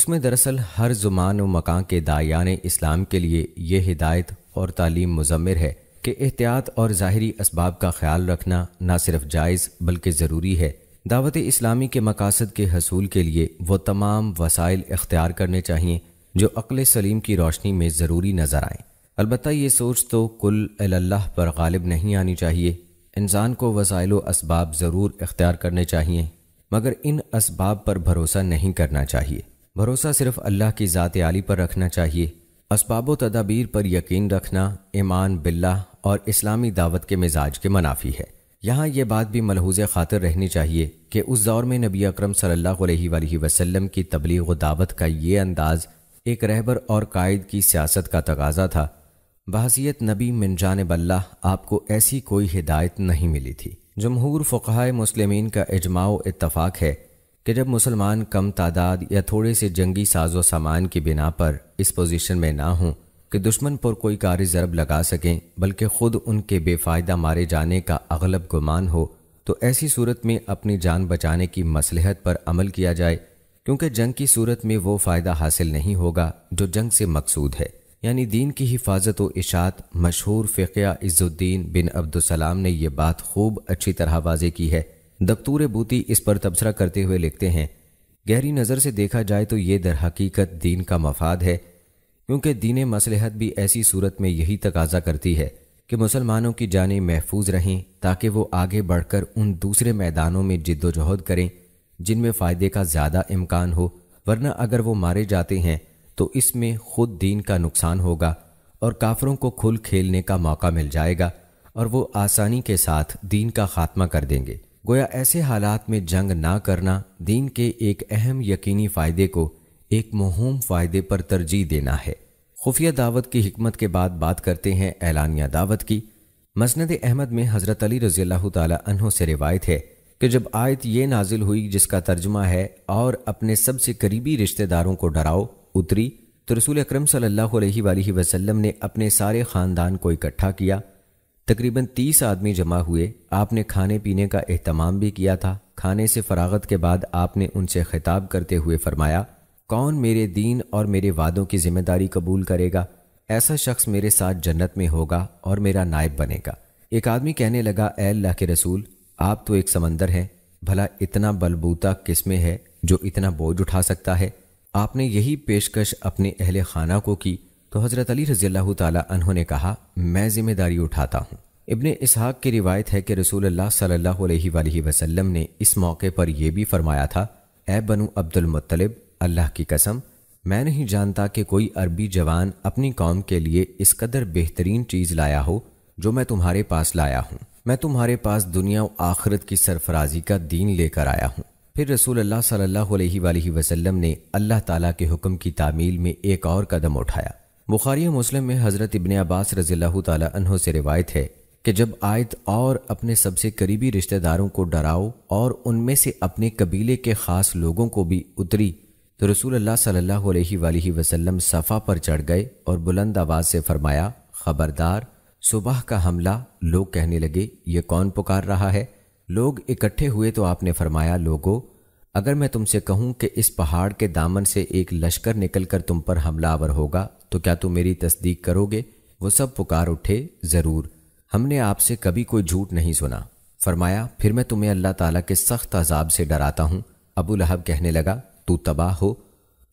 उसमें दरअसल हर जुमान व मकान के दायान इस्लाम के लिए ये हिदायत और तालीम मुजमर है कि एहतियात और ज़ाहरी इसबाब का ख्याल रखना ना सिर्फ जायज़ बल्कि ज़रूरी है दावत इस्लामी के मकासद के हसूल के लिए वो तमाम वसाइल इख्तियार करने चाहिए जो अक्ल सलीम की रोशनी में ज़रूरी नज़र आए अलबत् ये सोच तो कुल अल्लाह पर गालिब नहीं आनी चाहिए इंसान को वसाइल इसबाब ज़रूर इख्तियार करने चाहिए मगर इन इसबाब पर भरोसा नहीं करना चाहिए भरोसा सिर्फ अल्लाह की ज़ात आली पर रखना चाहिए इसबाब तदाबीर पर यकीन रखना ईमान बिल्ला और इस्लामी दावत के मिजाज के मनाफी है यहाँ यह बात भी मलहूज खातर रहनी चाहिए कि उस दौर में नबी अक्रम सल्लल्लाहु अलैहि वसल्लम की तबलीग दावत का ये अंदाज़ एक रहबर और कायद की सियासत का तकाजा था बहसीत नबी मिनजान बल्ला आपको ऐसी कोई हिदायत नहीं मिली थी जमहूर फ़ाय मुसलमान का इजमाओ इतफाक़ है कि जब मुसलमान कम तादाद या थोड़े से जंगी साजो सामान की बिना पर इस पोजीशन में ना हों कि दुश्मन पर कोई कारी ज़रब लगा सकें बल्कि ख़ुद उनके बेफ़ायदा मारे जाने का अगलब गुमान हो तो ऐसी सूरत में अपनी जान बचाने की मसलहत पर अमल किया जाए क्योंकि जंग की सूरत में वो फ़ायदा हासिल नहीं होगा जो जंग से मकसूद है यानी दीन की हिफाजत व इशात मशहूर फ़िकिया इज़्ज़ुद्दीन बिन अब्दुलसलाम ने यह बात खूब अच्छी तरह वाजे की है दफ्तूर बूती इस पर तबसरा करते हुए लिखते हैं गहरी नज़र से देखा जाए तो ये दर हकीकत दीन का मफाद है क्योंकि दीन मसलहत भी ऐसी सूरत में यही तकाजा करती है कि मुसलमानों की जानें महफूज रहें ताकि वो आगे बढ़कर उन दूसरे मैदानों में जिद्दोजहद करें जिनमें फ़ायदे का ज़्यादा इम्कान हो वरना अगर वो मारे जाते हैं तो इसमें खुद दीन का नुकसान होगा और काफरों को खुल खेलने का मौका मिल जाएगा और वो आसानी के साथ दीन का खात्मा कर देंगे गोया ऐसे हालात में जंग ना करना दीन के एक अहम यकीनी फ़ायदे को एक महरूम फ़ायदे पर तरजीह देना है खुफिया दावत की हमत के बाद बात करते हैं ऐलानिया दावत की मसनद अहमद में हज़रत अली रज़ी तहों से रिवायत है कि जब आयत ये नाजिल हुई जिसका तर्जमा है और अपने सबसे करीबी रिश्तेदारों को डराओ उतरी तो रसूल अक्रम सल्लल्लाहु ने अपने सारे ख़ानदान को इकट्ठा किया तकरीबन तीस आदमी जमा हुए आपने खाने पीने का अहतमाम भी किया था खाने से फरागत के बाद आपने उनसे खिताब करते हुए फरमाया कौन मेरे दीन और मेरे वादों की जिम्मेदारी कबूल करेगा ऐसा शख्स मेरे साथ जन्नत में होगा और मेरा नायब बनेगा एक आदमी कहने लगा एल्ला अल्लाह के रसूल आप तो एक समंदर हैं भला इतना बलबूता किसमें है जो इतना बोझ उठा सकता है आपने यही पेशकश अपने अहल खाना को की तो हज़रत अली रजील्ला तहों ने कहा मैं ज़िम्मेदारी उठाता हूँ इबन इसहाक की रिवायत है कि रसूल सल्ला वसलम ने इस मौके पर यह भी फरमाया था ए बनु अब्दुलमतलब अल्लाह की कसम मैं नहीं जानता कि कोई अरबी जवान अपनी कौम के लिए इस कदर बेहतरीन चीज़ लाया हो जो मैं तुम्हारे पास लाया हूँ मैं तुम्हारे पास दुनिया और आखिरत की सरफराजी का दीन लेकर आया हूँ फिर रसूल अल्लाह सल्लल्लाहु अलैहि वसल्लम ने अल्लाह ताला के हुक्म की तामील में एक और कदम उठाया बुखारी मुस्लिम में हज़रत इब्ने अब्बास रजील्ला तहों से रिवायत है कि जब आयत और अपने सबसे करीबी रिश्तेदारों को डराओ और उनमें से अपने कबीले के ख़ास लोगों को भी उतरी तो रसूल अल्लाह सल्लल्लाहु अलैहि वसल्लम सफ़ा पर चढ़ गए और बुलंद आवाज़ से फरमाया ख़बरदार सुबह का हमला लोग कहने लगे ये कौन पुकार रहा है लोग इकट्ठे हुए तो आपने फरमाया लोगों अगर मैं तुमसे कहूं कि इस पहाड़ के दामन से एक लश्कर निकलकर तुम पर हमलावर होगा तो क्या तुम मेरी तस्दीक करोगे वो सब पुकार उठे ज़रूर हमने आपसे कभी कोई झूठ नहीं सुना फरमाया फिर मैं तुम्हें अल्लाह ताला के सख्त अजाब से डराता हूँ अबू लहब कहने लगा तू तबाह हो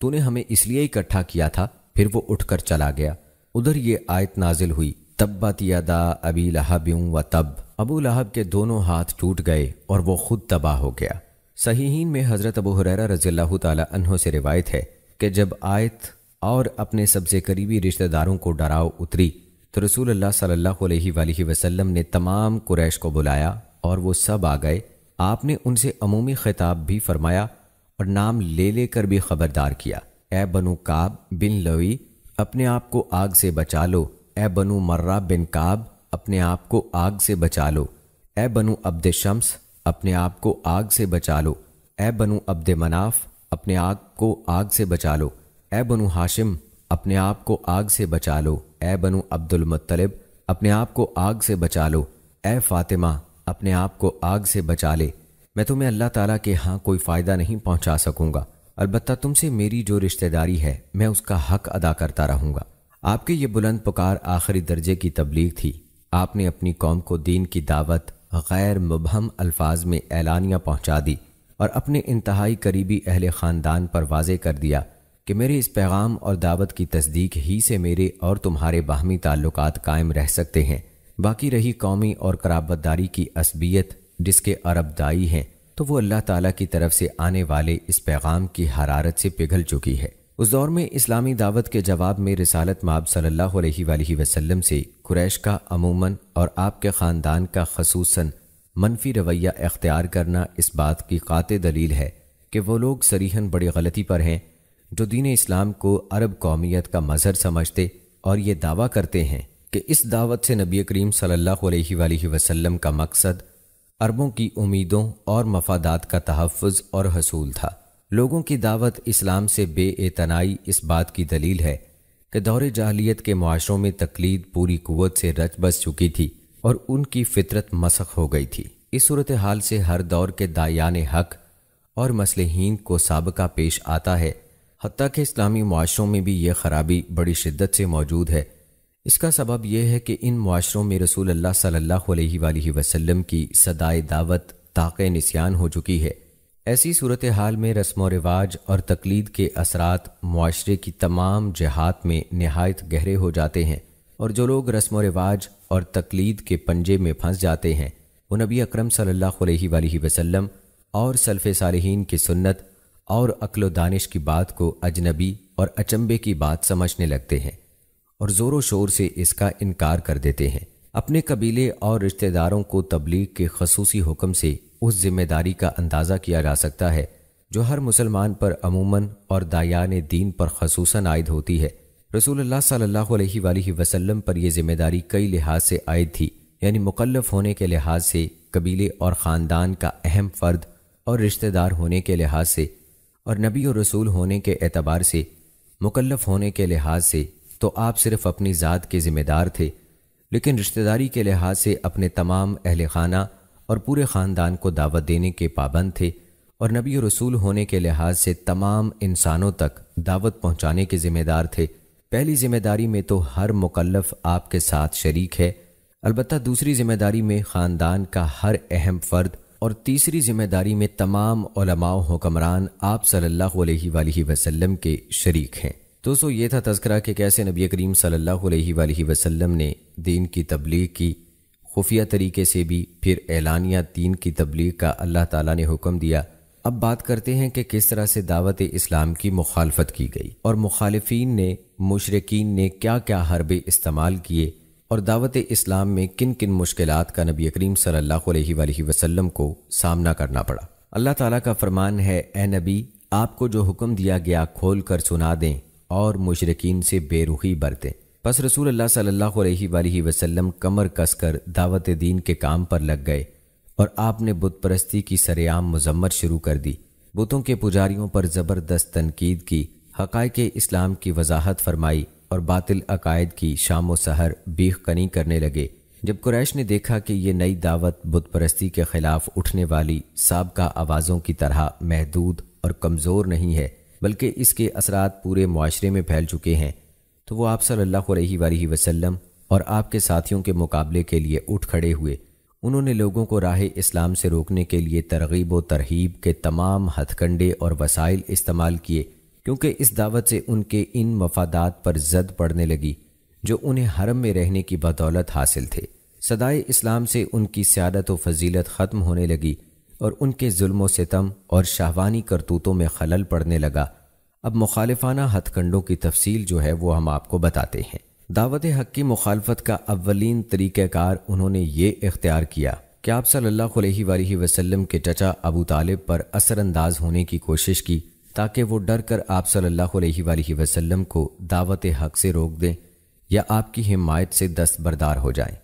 तूने हमें इसलिए इकट्ठा किया था फिर वो उठकर चला गया उधर ये आयत नाजिल हुई तब्बत यदा अबी लहब व तब अबू लहब के दोनों हाथ टूट गए और वो खुद तबाह हो गया सहीहीन में हज़रत अबू हुरैरा रजील्ला तहों से रिवायत है कि जब आयत और अपने सबसे करीबी रिश्तेदारों को डराव उतरी तो रसूल अल्लाह सल्लल्लाहु अलैहि वसल्लम ने तमाम कुरैश को बुलाया और वो सब आ गए आपने उनसे अमूमी खिताब भी फरमाया और नाम ले लेकर भी खबरदार किया ए बनु काब बिन लवी अपने आप को आग से बचा लो ए बनु मर्रा बिन काब अपने आप को आग से बचा लो ए बनु अब्द शम्स अपने आप को आग से बचा लो ए बनु अब्द मनाफ अपने आप को आग से बचा लो ए बनु हाशिम अपने आप को आग से बचा लो ए बनु अब्दुल मुत्तलिब अपने आप को आग से बचा लो ए फातिमा अपने आप को आग से बचा ले मैं तुम्हें अल्लाह ताला के हाँ कोई फ़ायदा नहीं पहुंचा सकूंगा अलबत्ता तुमसे मेरी जो रिश्तेदारी है मैं उसका हक अदा करता रहूंगा आपकी ये बुलंद पुकार आखिरी दर्जे की तबलीग थी आपने अपनी कौम को दीन की दावत गैर मुबहम अल्फाज में ऐलानियाँ पहुँचा दी और अपने इंतहाई करीबी अहल ख़ानदान पर वाजे कर दिया कि मेरे इस पैगाम और दावत की तस्दीक ही से मेरे और तुम्हारे बाहमी ताल्लुक कायम रह सकते हैं बाकी रही कौमी और कराबतदारी की असबियत जिसके अरबदाई हैं तो वो अल्लाह ताला की तरफ से आने वाले इस पैगाम की हरारत से पिघल चुकी है उस दौर में इस्लामी दावत के जवाब में रिसालत माब सल्लल्लाहु अलैहि वसल्लम से कुरैश का अमूमन और आपके ख़ानदान का खसूसन मनफी रवैया अख्तियार करना इस बात की क़ात दलील है कि वो लोग सरीहन बड़ी गलती पर हैं जो दीन इस्लाम को अरब कौमियत का मज़हर समझते और ये दावा करते हैं कि इस दावत से नबी करीम सल्लल्लाहु अलैहि वसल्लम का मकसद अरबों की उम्मीदों और मफादात का तहफ़ और हसूल था लोगों की दावत इस्लाम से बेएतनाई इस बात की दलील है कि दौर जाहलीत के माशरों में तकलीद पूरी कुत से रच बस चुकी थी और उनकी फितरत मसख हो गई थी इस सूरत हाल से हर दौर के दायान हक और मसलहीन को सबका पेश आता है हती कि इस्लामी मुआरों में भी यह खराबी बड़ी शिद्दत से मौजूद है इसका सबब यह है कि इन माशरों में रसूल अल्लाह सल्ला अलैहि की सदाए दावत ताक़ नस्यान हो चुकी है ऐसी सूरत हाल में रस्म व रिवाज और तकलीद के असरात माशरे की तमाम जहात में नहायत गहरे हो जाते हैं और जो लोग रस्म व रिवाज और तकलीद के पंजे में फंस जाते हैं वो नबी अक्रम सल्लल्लाहु अलैहि वसल्लम और सल्फ़ सालहीन की सुन्नत और अक्ल दानिश की बात को अजनबी और अचंबे की बात समझने लगते हैं और ज़ोर शोर से इसका इनकार कर देते हैं अपने कबीले और रिश्तेदारों को तबलीग के खसूसी हुक्म से उस जिम्मेदारी का अंदाज़ा किया जा सकता है जो हर मुसलमान पर अमूमन और दायान दीन पर खसूस आयद होती है रसूल सल्ला वसलम पर यह जिम्मेदारी कई लिहाज से आयद थी यानी मुकलफ होने के लिहाज से कबीले और ख़ानदान का अहम फ़र्द और रिश्तेदार होने के लिहाज से और नबी और रसूल होने के एतबार से मुकलफ होने के लिहाज से तो आप सिर्फ अपनी ज़ात के ज़िम्मेदार थे लेकिन रिश्तेदारी के लिहाज से अपने तमाम अहल खाना और पूरे ख़ानदान को दावत देने के पाबंद थे और नबी रसूल होने के लिहाज से तमाम इंसानों तक दावत पहुंचाने के ज़िम्मेदार थे पहली जिम्मेदारी में तो हर मुकलफ आपके साथ शरीक है अलबत् दूसरी जिम्मेदारी में ख़ानदान का हर अहम फ़र्द और तीसरी जिम्मेदारी में तमाम हुक्मरान आप सल्लल्लाहु अलैहि वसल्लम के शरीक हैं तो सो ये था तस्करा कि कैसे नबी करीम सल्लल्लाहु अलैहि वसल्लम ने दीन की तबलीग की खुफिया तरीके से भी फिर एलानिया तीन की तबलीग का अल्लाह ताला ने हुक्म दिया अब बात करते हैं कि किस तरह से दावत इस्लाम की मुखालफत की गई और मुखालफन ने मुशरकिन ने क्या क्या हरबे इस्तेमाल किए और दावत इस्लाम में किन किन मुश्किल का नबी करीम सल्लल्लाहु को सामना करना पड़ा अल्लाह तला का फरमान है ए नबी आपको जो हुक्म दिया गया खोल कर सुना दें और मुशरकिन से बेरुखी बरतें बस रसूल अल्लाह सल्लल्लाहु अलैहि वसल्लम कमर कसकर दावत दीन के काम पर लग गए और आपने बुत परस्ती की सरेआम मजम्मत शुरू कर दी बुतों के पुजारियों पर ज़बरदस्त तनकीद की हक़ इस्लाम की वजाहत फरमाई और बातिल अकायद की शाम सहर बीख कनी करने लगे जब कुरैश ने देखा कि यह नई दावत बुत परस्ती के ख़िलाफ़ उठने वाली सबका आवाज़ों की तरह महदूद और कमज़ोर नहीं है बल्कि इसके असरात पूरे माशरे में फैल चुके हैं तो वो आप सल्लल्लाहु अलैहि वसल्लम और आपके साथियों के मुकाबले के लिए उठ खड़े हुए उन्होंने लोगों को राह इस्लाम से रोकने के लिए तरगीब व तरहीब के तमाम हथकंडे और वसाइल इस्तेमाल किए क्योंकि इस दावत से उनके इन मफादात पर जद पड़ने लगी जो उन्हें हरम में रहने की बदौलत हासिल थे सदाए इस्लाम से उनकी सियादत व फजीलत ख़त्म होने लगी और उनके जुल्म सितम और शाहवानी करतूतों में खलल पड़ने लगा अब मुखालिफाना हथकंडों की तफसील जो है वो हम आपको बताते हैं दावत हक की मुखालफत का अवलिन तरीक़ार उन्होंने ये इख्तियार किया कि आप सल्ला वसलम के चचा अबू तालिब पर असरअंदाज होने की कोशिश की ताकि वो डर कर आप सल्ला वसलम को दावत हक से रोक दें या आपकी हिमायत से दस्तबरदार हो जाएं।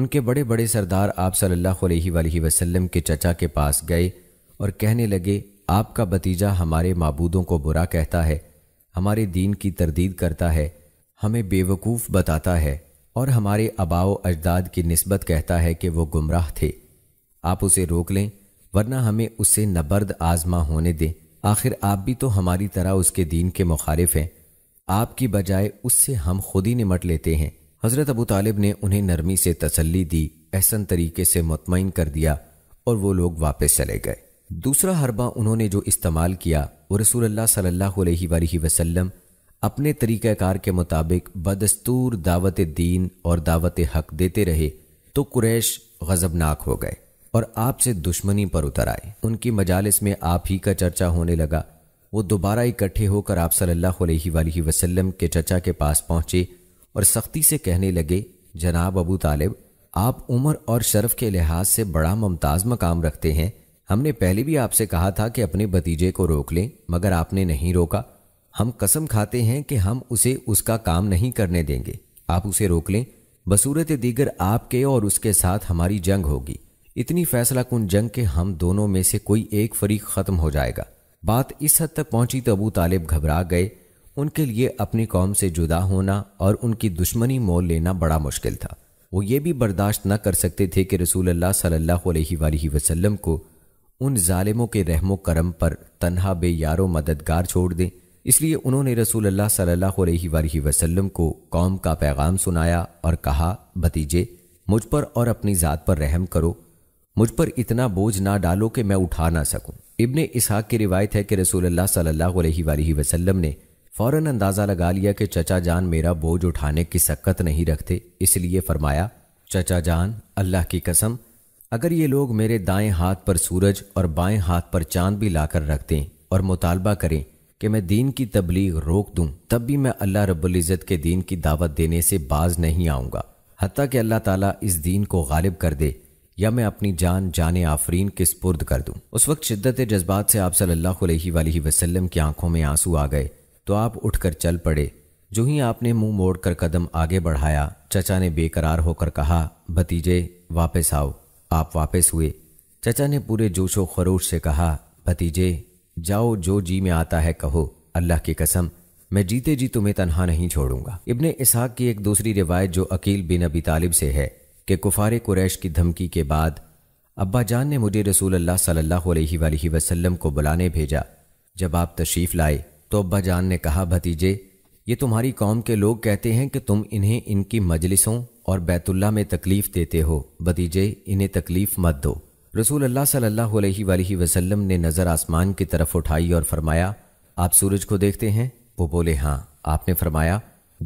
उनके बड़े बड़े सरदार आप सल्ला वसलम के चचा के पास गए और कहने लगे आपका भतीजा हमारे मबूदों को बुरा कहता है हमारे दीन की तरदीद करता है हमें बेवकूफ़ बताता है और हमारे अबाओ अजदाद की नस्बत कहता है कि वो गुमराह थे आप उसे रोक लें वरना हमें उससे नबर्द आजमा होने दें आखिर आप भी तो हमारी तरह उसके दीन के मुखालिफ हैं आपकी बजाय उससे हम खुद ही निमट लेते हैं हज़रत अबू तालिब ने उन्हें नरमी से तसल्ली दी एहसन तरीके से मुतमिन कर दिया और वो लोग वापस चले गए दूसरा हरबा उन्होंने जो इस्तेमाल किया वो रसूल सल्लल्लाहु अलैहि वसल्लम अपने तरीक़ाकार के मुताबिक बदस्तूर दावत दीन और दावत हक देते रहे तो कुरैश गज़बनाक हो गए और आपसे दुश्मनी पर उतर आए उनकी मजालस में आप ही का चर्चा होने लगा वो दोबारा इकट्ठे होकर आप सल्लल्लाहु अलैहि वसल्लम के चचा के पास पहुँचे और सख्ती से कहने लगे जनाब अबू तालिब आप उम्र और शर्फ के लिहाज से बड़ा मुमताज़ मकाम रखते हैं हमने पहले भी आपसे कहा था कि अपने भतीजे को रोक लें मगर आपने नहीं रोका हम कसम खाते हैं कि हम उसे उसका काम नहीं करने देंगे आप उसे रोक लें बसूरत दीगर आपके और उसके साथ हमारी जंग होगी इतनी फैसला कुन जंग के हम दोनों में से कोई एक फरीक ख़त्म हो जाएगा बात इस हद तक पहुंची तो अबू तालिब घबरा गए उनके लिए अपनी कौम से जुदा होना और उनकी दुश्मनी मोल लेना बड़ा मुश्किल था वो ये भी बर्दाश्त न कर सकते थे कि रसूल अल्लाह सल्लल्लाहु को उन जालिमों के रहमो करम पर तनहा यारो मददगार छोड़ दें इसलिए उन्होंने रसूल अल्लाह सल्लल्लाहु अलैहि वसल्लम को कौम का पैगाम सुनाया और कहा भतीजे मुझ पर और अपनी ज़ात पर रहम करो मुझ पर इतना बोझ ना डालो कि मैं उठा ना सकूं। इब्ने इसहाक की रिवायत है कि रसूल अल्लाह सल्लल्लाहु अलैहि वसल्लम ने फ़ौरन अंदाज़ा लगा लिया कि चचा जान मेरा बोझ उठाने की सक्कत नहीं रखते इसलिए फरमाया चचा जान अल्लाह की कसम अगर ये लोग मेरे दाएं हाथ पर सूरज और बाएं हाथ पर चांद भी लाकर रख दें और मुतालबा करें कि मैं दीन की तबलीग रोक दूं तब भी मैं अल्लाह रबुल्ज़त के दीन की दावत देने से बाज नहीं आऊँगा हती कि अल्लाह ताला इस दीन को गालिब कर दे या मैं अपनी जान जान आफरीन के स्पुर्द कर दूँ उस वक्त शिद्दत जज्बात से आप सल्लल्लाहु अलैहि वसल्लम की आंखों में आंसू आ गए तो आप कर चल पड़े जो ही आपने मुंह मोड़कर कदम आगे बढ़ाया चचा ने बेकरार होकर कहा भतीजे वापस आओ आप वापस हुए चचा ने पूरे जोशो खरोश से कहा भतीजे जाओ जो जी में आता है कहो अल्लाह की कसम मैं जीते जी तुम्हें तनहा नहीं छोड़ूंगा इब्ने इसहाक की एक दूसरी रिवायत जो अकील बिन अबी तालिब से है कि कुफार कुरैश की धमकी के बाद अब्बा जान ने मुझे रसूल अल्लाह सल्लल्लाहु अलैहि वसल्लम को बुलाने भेजा जब आप तशरीफ़ लाए तो अब्बा जान ने कहा भतीजे ये तुम्हारी कौम के लोग कहते हैं कि तुम इन्हें इनकी मजलिसों और बैतुल्ला में तकलीफ़ देते हो भतीजे इन्हें तकलीफ़ मत दो रसूल अल्लाह सल्लल्लाहु अलैहि वसल्लम ने नज़र आसमान की तरफ उठाई और फरमाया आप सूरज को देखते हैं वो बोले हाँ आपने फरमाया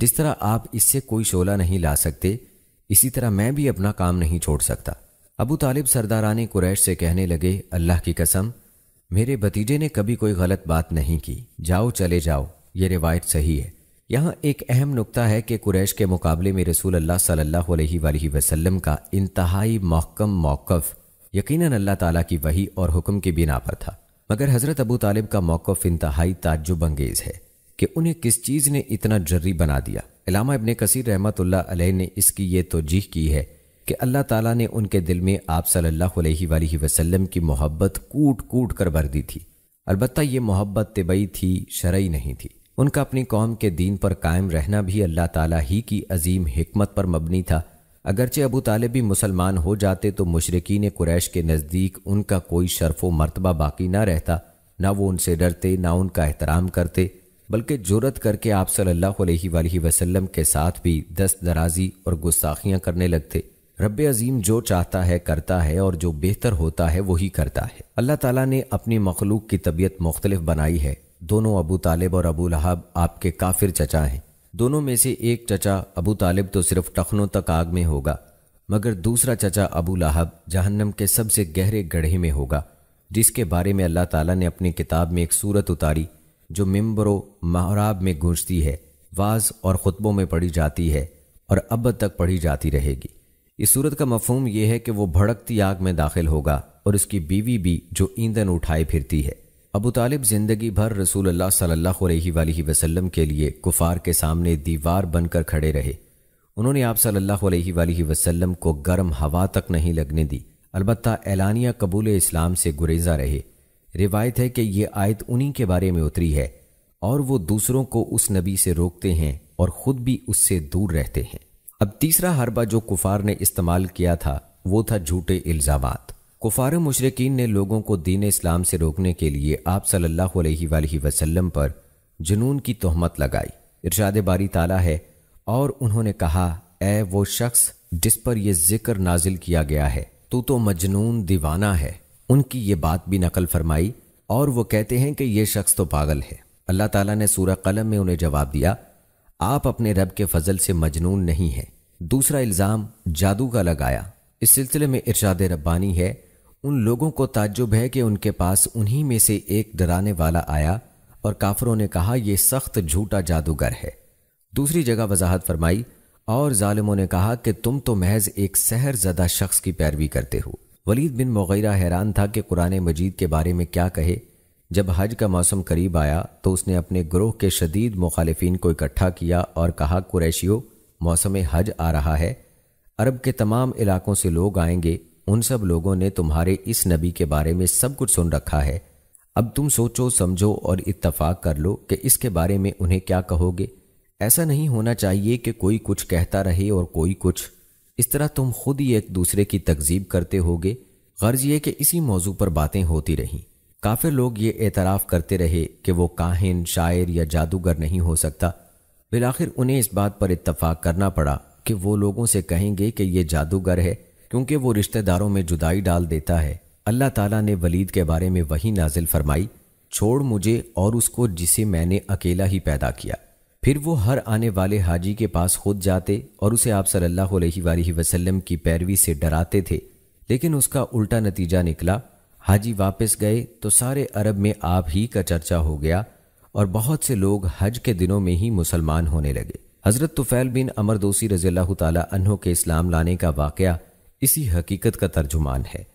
जिस तरह आप इससे कोई शोला नहीं ला सकते इसी तरह मैं भी अपना काम नहीं छोड़ सकता अबू तालिब सरदारान कुरैश से कहने लगे अल्लाह की कसम मेरे भतीजे ने कभी कोई गलत बात नहीं की जाओ चले जाओ ये रिवायत सही है यहाँ एक अहम नुकता है कि कुरैश के मुकाबले में रसूल अल्लाह सल्लल्लाहु अलैहि वसल्लम का इंतहाई महकम मौक़ यकीनन अल्लाह ताला की वही और हुक्म की बिना पर था मगर हज़रत अबू तालिब का मौक़ इंतहाई ताजुब अंगेज़ है कि उन्हें किस चीज़ ने इतना जर्री बना दिया इलामा इबन कसीर रहमत अलैह ने इसकी ये तोजीह की है कि अल्लाह तला ने उनके दिल में आप सल्ला वसलम की मोहब्बत कूट कूट कर भर दी थी अलबत् ये मोहब्बत तबई थी शरई नहीं थी उनका अपनी कौम के दीन पर कायम रहना भी अल्लाह ताला ही की अजीम हमत पर मबनी था अगरचे अबू ताले भी मुसलमान हो जाते तो मशरकिन कुरैश के नज़दीक उनका कोई शर्फ व मरतबा बाकी ना रहता ना वो उनसे डरते ना उनका एहतराम करते बल्कि जरूरत करके आप सल्लल्लाहु अलैहि वसल्लम के साथ भी दस्त दराजी और गुस्साखियाँ करने लगते रब अजीम जो चाहता है करता है और जो बेहतर होता है वही करता है अल्लाह ताला ने अपनी मखलूक की तबीयत मुख्तलिफ बनाई है दोनों अबू तालिब और अबू लहाब आपके काफिर चचा हैं दोनों में से एक चचा अबू तालिब तो सिर्फ टखनों तक आग में होगा मगर दूसरा चचा अबू लहाब जहन्नम के सबसे गहरे गढ़े में होगा जिसके बारे में अल्लाह ताला ने अपनी किताब में एक सूरत उतारी जो मिम्बरों महराब में गूंजती है वाज और ख़ुतबों में पढ़ी जाती है और अब तक पढ़ी जाती रहेगी इस सूरत का मफहम यह है कि वह भड़कती आग में दाखिल होगा और उसकी बीवी भी जो ईंधन उठाए फिरती है अबू तालिब ज़िंदगी भर रसूल अल्लाह सल्लल्लाहु अलैहि वसल्लम के लिए कुफार के सामने दीवार बनकर खड़े रहे उन्होंने आप सल्लल्लाहु अलैहि वसल्लम को गर्म हवा तक नहीं लगने दी अलबत् एलानिया कबूल इस्लाम से गुरेजा रहे रिवायत है कि ये आयत उन्हीं के बारे में उतरी है और वो दूसरों को उस नबी से रोकते हैं और ख़ुद भी उससे दूर रहते हैं अब तीसरा हरबा जो कुफार ने इस्तेमाल किया था वो था झूठे इल्ज़ाम कुफार मुशरकिन ने लोगों को दीन इस्लाम से रोकने के लिए आप सल्लल्लाहु अलैहि वसल्लम पर जुनून की तोहमत लगाई इरशाद बारी ताला है और उन्होंने कहा ऐ वो शख्स जिस पर यह जिक्र नाजिल किया गया है तू तो मजनून दीवाना है उनकी ये बात भी नकल फरमाई और वो कहते हैं कि यह शख्स तो पागल है अल्लाह तला ने सूर कलम में उन्हें जवाब दिया आप अपने रब के फजल से मजनून नहीं है दूसरा इल्ज़ाम जादू का लगाया इस सिलसिले में इर्शाद रब्बानी है उन लोगों को ताज्जुब है कि उनके पास उन्हीं में से एक डराने वाला आया और काफरों ने कहा यह सख्त झूठा जादूगर है दूसरी जगह वजाहत फरमाई और जालिमों ने कहा कि तुम तो महज एक सहर जदा शख्स की पैरवी करते हो वलीद बिन मुगैरा हैरान था कि कुरान मजीद के बारे में क्या कहे जब हज का मौसम करीब आया तो उसने अपने ग्रोह के शदीद मुखालफी को इकट्ठा किया और कहा कुरैशियो मौसम हज आ रहा है अरब के तमाम इलाकों से लोग आएंगे उन सब लोगों ने तुम्हारे इस नबी के बारे में सब कुछ सुन रखा है अब तुम सोचो समझो और इत्तफाक कर लो कि इसके बारे में उन्हें क्या कहोगे ऐसा नहीं होना चाहिए कि कोई कुछ कहता रहे और कोई कुछ इस तरह तुम खुद ही एक दूसरे की तकजीब करते होगे गर्ज ये कि इसी मौजू पर बातें होती रहीं काफिर लोग ये एतराफ़ करते रहे कि वो काहिन शायर या जादूगर नहीं हो सकता बिलाखिर उन्हें इस बात पर इत्तफाक करना पड़ा कि वो लोगों से कहेंगे कि ये जादूगर है क्योंकि वो रिश्तेदारों में जुदाई डाल देता है अल्लाह ताला ने वलीद के बारे में वही नाजिल फरमाई छोड़ मुझे और उसको जिसे मैंने अकेला ही पैदा किया फिर वो हर आने वाले हाजी के पास खुद जाते और उसे आप सल्लल्लाहु अलैहि वसल्लम की पैरवी से डराते थे लेकिन उसका उल्टा नतीजा निकला हाजी वापस गए तो सारे अरब में आप ही का चर्चा हो गया और बहुत से लोग हज के दिनों में ही मुसलमान होने लगे हज़रत तुफ़ैल बिन अमर दोसी रज़ी तहों के इस्लाम लाने का वाकया इसी हकीकत का तर्जुमान है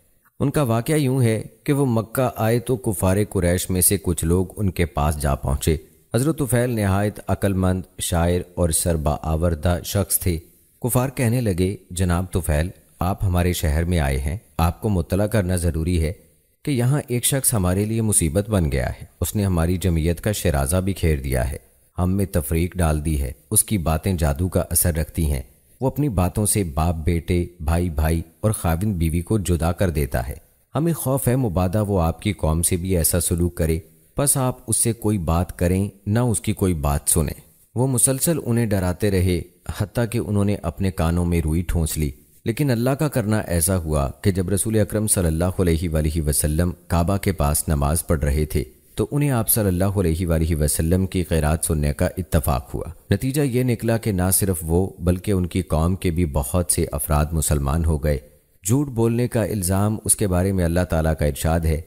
उनका वाक़ यूं है कि वो मक्का आए तो कुफार कुरैश में से कुछ लोग उनके पास जा पहुँचे हज़रत फ़ैल नहायत अक्लमंद शायर और सरबा आवरदा शख्स थे कुफार कहने लगे जनाब तुफ़ैल आप हमारे शहर में आए हैं आपको मुतला करना ज़रूरी है कि यहाँ एक शख्स हमारे लिए मुसीबत बन गया है उसने हमारी जमीयत का शराजा भी खेर दिया है हम में तफरीक डाल दी है उसकी बातें जादू का असर रखती हैं वो अपनी बातों से बाप बेटे भाई भाई और खाविन बीवी को जुदा कर देता है हमें खौफ है मुबादा वो आपकी कौम से भी ऐसा सलूक करे बस आप उससे कोई बात करें ना उसकी कोई बात सुने वो मुसलसल उन्हें डराते रहे हती कि उन्होंने अपने कानों में रुई ठोंस ली लेकिन अल्लाह का करना ऐसा हुआ कि जब रसूल अक्रम सल्ला वसलम काबा के पास नमाज पढ़ रहे थे तो उन्हें आप सल्लल्लाहु अलैहि वसल्लम की खैरात सुनने का इतफाक हुआ नतीजा ये निकला कि ना सिर्फ वो बल्कि उनकी कौम के भी बहुत से अफराद मुसलमान हो गए झूठ बोलने का इल्ज़ाम उसके बारे में अल्लाह ताला का इरशाद है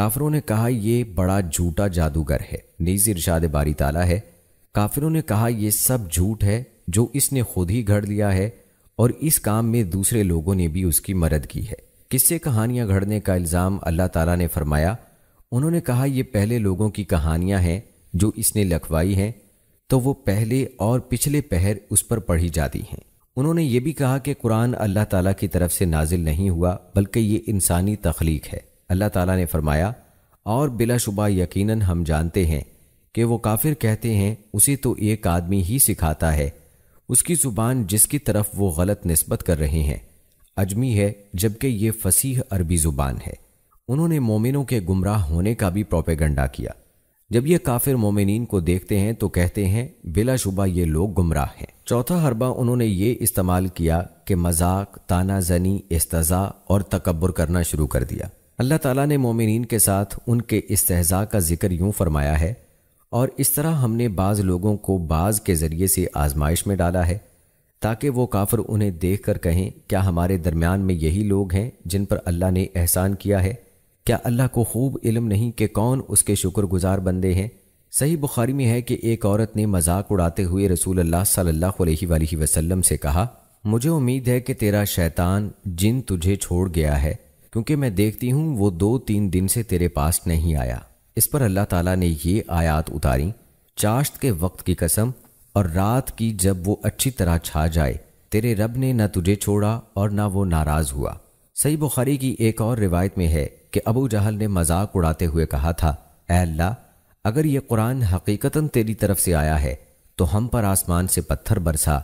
काफरों ने कहा यह बड़ा झूठा जादूगर है नीज इरशाद बारी ताला है काफिरों ने कहा यह सब झूठ है जो इसने खुद ही घड़ लिया है और इस काम में दूसरे लोगों ने भी उसकी मदद की है किससे कहानियां घड़ने का इल्ज़ाम अल्लाह ताला ने फरमाया उन्होंने कहा ये पहले लोगों की कहानियां हैं जो इसने लखवाई हैं तो वो पहले और पिछले पहर उस पर पढ़ी जाती हैं उन्होंने ये भी कहा कि कुरान अल्लाह ताला की तरफ से नाजिल नहीं हुआ बल्कि ये इंसानी तख्लीक है अल्लाह ताला ने फरमाया और बिलाशुबा यकीनन हम जानते हैं कि वो काफिर कहते हैं उसे तो एक आदमी ही सिखाता है उसकी ज़ुबान जिसकी तरफ वो गलत नस्बत कर रहे हैं अजमी है जबकि ये फसीह अरबी ज़ुबान है उन्होंने मोमिनों के गुमराह होने का भी प्रोपेगंडा किया जब ये काफिर मोमिन को देखते हैं तो कहते हैं बिलाशुबा ये लोग गुमराह हैं चौथा हरबा उन्होंने ये इस्तेमाल किया कि मजाक ताना जनी इस्तज़ा और तकबर करना शुरू कर दिया अल्लाह ताला ने मोमिन के साथ उनके इस्तजा का जिक्र यूं फरमाया है और इस तरह हमने बाज़ लोगों को बाज़ के ज़रिए से आजमाइश में डाला है ताकि वो काफिर उन्हें देख कर कहें क्या हमारे दरमियान में यही लोग हैं जिन पर अल्लाह ने एहसान किया है क्या अल्लाह को खूब इल्म नहीं कि कौन उसके शुक्रगुजार बंदे हैं सही बुखारी में है कि एक औरत ने मजाक उड़ाते हुए रसूल अल्लाह सल्लल्लाहु अलैहि वसल्लम से कहा मुझे उम्मीद है कि तेरा शैतान जिन तुझे छोड़ गया है क्योंकि मैं देखती हूँ वो दो तीन दिन से तेरे पास नहीं आया इस पर अल्लाह ताला ने ये आयात उतारी चाश्त के वक्त की कसम और रात की जब वो अच्छी तरह छा जाए तेरे रब ने न तुझे छोड़ा और न ना वो नाराज़ हुआ सही बुखारी की एक और रिवायत में है कि अबू जहल ने मजाक उड़ाते हुए कहा था अल्लाह अगर ये कुरान हकीकता तेरी तरफ से आया है तो हम पर आसमान से पत्थर बरसा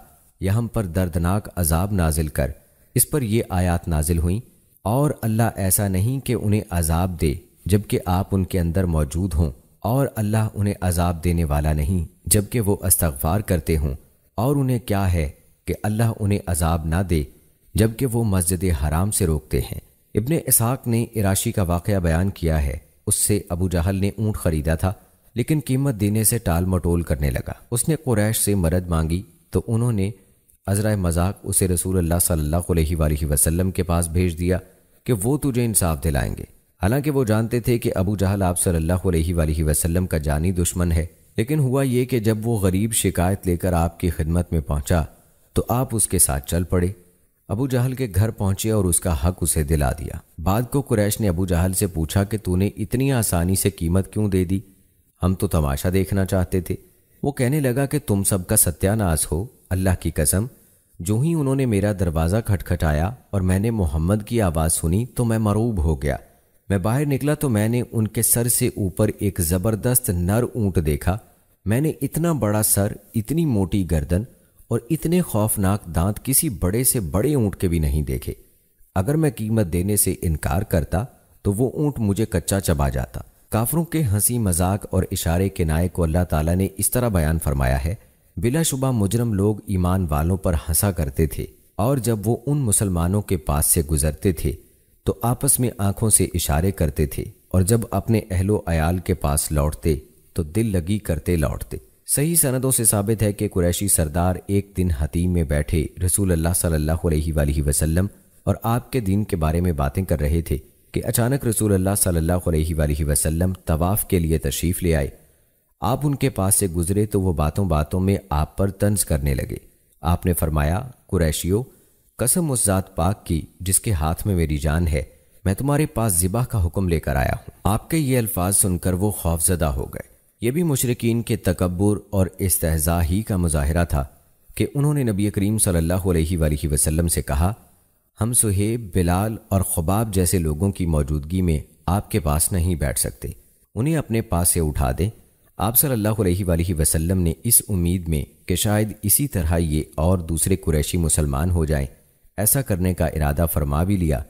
या हम पर दर्दनाक अजाब नाजिल कर इस पर ये आयात नाजिल हुई और अल्लाह ऐसा नहीं कि उन्हें अजाब दे जबकि आप उनके अंदर मौजूद हों और अल्लाह उन्हें अजाब देने वाला नहीं जबकि वो अस्तगफार करते हों और उन्हें क्या है कि अल्लाह उन्हें अजाब ना दे जबकि वो मस्जिद हराम से रोकते हैं इबन इसहाक ने इराशी का वाक़ बयान किया है उससे अबू जहल ने ऊँट ख़रीदा था लेकिन कीमत देने से टाल मटोल करने लगा उसने कुरैश से मदद मांगी तो उन्होंने अजरा मजाक उसे रसूल सल्लल्लाहु अलैहि वसल्लम के पास भेज दिया कि वो तुझे इंसाफ दिलाएंगे हालांकि वो जानते थे कि अबू जहल आप सल्लल्लाहु अलैहि वसल्लम का जानी दुश्मन है लेकिन हुआ ये कि जब वो गरीब शिकायत लेकर आपकी खिदमत में पहुंचा तो आप उसके साथ चल पड़े अबू जहल के घर पहुंचे और उसका हक उसे दिला दिया बाद को कुरैश ने अबू जहल से पूछा कि तूने इतनी आसानी से कीमत क्यों दे दी हम तो तमाशा देखना चाहते थे वो कहने लगा कि तुम सबका सत्यानाश हो अल्लाह की कसम जो ही उन्होंने मेरा दरवाज़ा खटखटाया और मैंने मोहम्मद की आवाज़ सुनी तो मैं मरूब हो गया मैं बाहर निकला तो मैंने उनके सर से ऊपर एक ज़बरदस्त नर ऊंट देखा मैंने इतना बड़ा सर इतनी मोटी गर्दन और इतने खौफनाक दांत किसी बड़े से बड़े ऊंट के भी नहीं देखे अगर मैं कीमत देने से इनकार करता तो वो ऊंट मुझे कच्चा चबा जाता काफरों के हंसी मजाक और इशारे के नाय को अल्लाह ताला ने इस तरह बयान फरमाया है बिलाशुबा मुजरम लोग ईमान वालों पर हंसा करते थे और जब वो उन मुसलमानों के पास से गुजरते थे तो आपस में आंखों से इशारे करते थे और जब अपने अहलो अयाल के पास लौटते तो दिल लगी करते लौटते सही सनदों से साबित है कि कुरैशी सरदार एक दिन हतीम में बैठे रसूल अल्लाह सल्लल्लाहु अलैहि वसल्लम और आपके दिन के बारे में बातें कर रहे थे कि अचानक रसूल अल्लाह सल्लल्लाहु अलैहि वसल्लम तवाफ़ के लिए तशरीफ़ ले आए आप उनके पास से गुजरे तो वो बातों बातों में आप पर तंज करने लगे आपने फरमाया कुरैशियो कसम उस ज़ात पाक की जिसके हाथ में मेरी जान है मैं तुम्हारे पास ज़िबा का हुक्म लेकर आया हूँ आपके ये अल्फाज सुनकर वो खौफजदा हो गए यह भी मुशरकिन के तकबर और इसतजा ही का मुजाहरा था कि उन्होंने नबी करीम सल्लल्लाहु अलैहि से कहा हम सुहेब बिलाल और खबाब जैसे लोगों की मौजूदगी में आपके पास नहीं बैठ सकते उन्हें अपने पास से उठा दें आप सल्लल्लाहु अलैहि वसल्लम ने इस उम्मीद में कि शायद इसी तरह ये और दूसरे कुरैशी मुसलमान हो जाएं ऐसा करने का इरादा फरमा भी लिया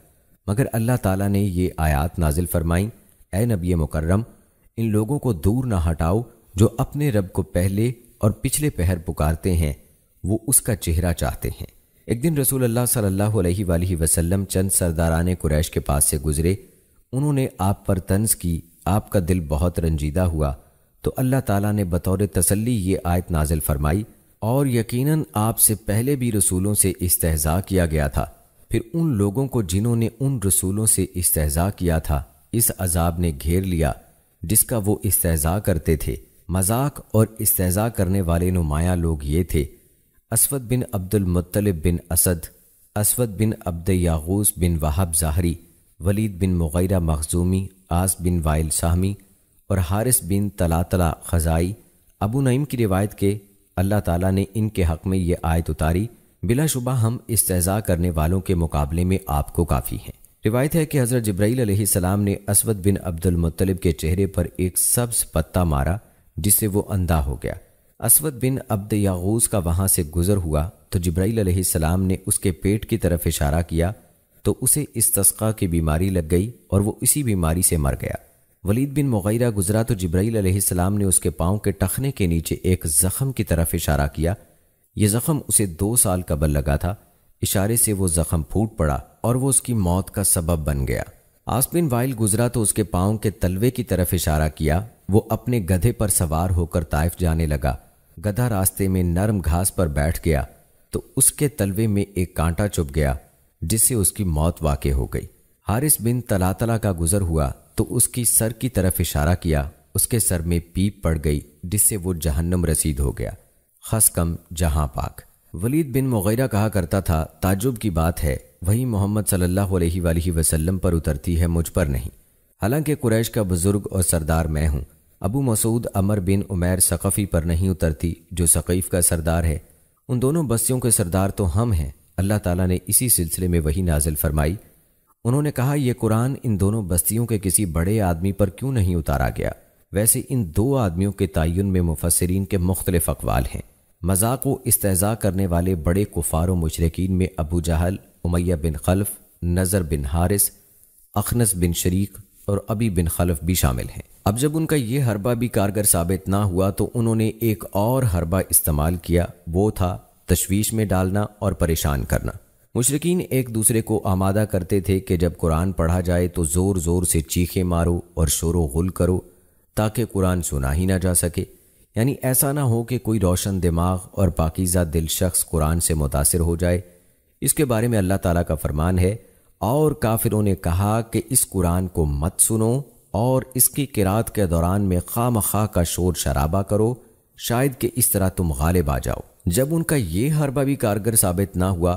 मगर अल्लाह ताला ने ये आयत नाजिल फरमाई ए नबी मुकर्रम इन लोगों को दूर ना हटाओ जो अपने रब को पहले और पिछले पहर पुकारते हैं वो उसका चेहरा चाहते हैं एक दिन रसूल अल्लाह सल्लल्लाहु अलैहि वसल्लम चंद सरदारान कुरैश के पास से गुजरे उन्होंने आप पर तंज की आपका दिल बहुत रंजीदा हुआ तो अल्लाह ताला ने बतौर तसल्ली ये आयत नाजिल फरमाई और यकीनन आपसे पहले भी रसूलों से इस्तेजा किया गया था फिर उन लोगों को जिन्होंने उन रसूलों से इस्तेजा किया था इस अजाब ने घेर लिया जिसका वो इस्तेजा करते थे मजाक और इस्तेजा करने वाले नुमाया लोग ये थे असवद बिन अब्दुल मुत्तलिब बिन असद असवद बिन अब्द यागूस बिन वहाब ज़ाहरी वलीद बिन मुगैरा मखजूमी आस बिन वाइल साहमी और हारिस बिन तलातला खजाई अबू नईम की रिवायत के अल्लाह ताला ने इनके हक़ में ये आयत उतारी बिलाशुबा हम इस्तेजा करने वालों के मुकाबले में आपको काफ़ी हैं रिवायत है कि हज़रत जब्राइल सलाम ने असवद बिन अब्दुल मुत्तलिब के चेहरे पर एक सब्ज पत्ता मारा जिससे वो अंधा हो गया असवद बिन अब्द यागूस का वहां से गुजर हुआ तो जब्राइल सलाम ने उसके पेट की तरफ इशारा किया तो उसे इस तस्का की बीमारी लग गई और वो इसी बीमारी से मर गया वलीद बिन मुगैरा गुजरा तो जब्राइल सलाम ने उसके पांव के टखने के नीचे एक जख्म की तरफ इशारा किया ये जख्म उसे दो साल कबल लगा था इशारे से वो जख्म फूट पड़ा और वो उसकी मौत का सबब बन गया आस्पिन वाइल गुजरा तो उसके पाँव के तलवे की तरफ इशारा किया वो अपने गधे पर सवार होकर ताइफ जाने लगा गधा रास्ते में नरम घास पर बैठ गया तो उसके तलवे में एक कांटा चुप गया जिससे उसकी मौत वाक़ हो गई हारिस बिन तलातला का गुजर हुआ तो उसकी सर की तरफ इशारा किया उसके सर में पीप पड़ गई जिससे वो जहन्नम रसीद हो गया खसकम जहां पाक वलीद बिन मुगैरा कहा करता था ताजुब की बात है वही मोहम्मद सल्लल्लाहु अलैहि वसल्लम पर उतरती है मुझ पर नहीं हालांकि कुरैश का बुजुर्ग और सरदार मैं हूँ अबू मसूद अमर बिन उमैर सक़फ़ी पर नहीं उतरती जो सकीफ़ का सरदार है उन दोनों बस्तियों के सरदार तो हम हैं अल्लाह ताला ने इसी सिलसिले में वही नाजिल फरमाई उन्होंने कहा यह कुरान इन दोनों बस्तियों के किसी बड़े आदमी पर क्यों नहीं उतारा गया वैसे इन दो आदमियों के तयन में मुफसरीन के मुख्तलिफ अकवाल हैं मजाक व इस्तजा करने वाले बड़े कुफारों मशरकिन मुशरकिन में अबू जहल उमैया बिन खल्फ नज़र बिन हारिस अखनस बिन शरीक और अबी बिन खलफ भी शामिल हैं अब जब उनका यह हरबा भी कारगर साबित ना हुआ तो उन्होंने एक और हरबा इस्तेमाल किया वो था तशवीश में डालना और परेशान करना मुशरकिन एक दूसरे को आमादा करते थे कि जब कुरान पढ़ा जाए तो ज़ोर ज़ोर से चीखें मारो और शोर गुल करो ताकि कुरान सुना ही ना जा सके यानी ऐसा ना हो कि कोई रोशन दिमाग और पाकिज़ा दिल शख्स कुरान से मुतासर हो जाए इसके बारे में अल्लाह ताला का फरमान है और काफिरों ने कहा कि इस कुरान को मत सुनो और इसकी किरात के दौरान में खाम खा का शोर शराबा करो शायद कि इस तरह तुम गालिब आ जाओ जब उनका ये हरबा भी कारगर साबित ना हुआ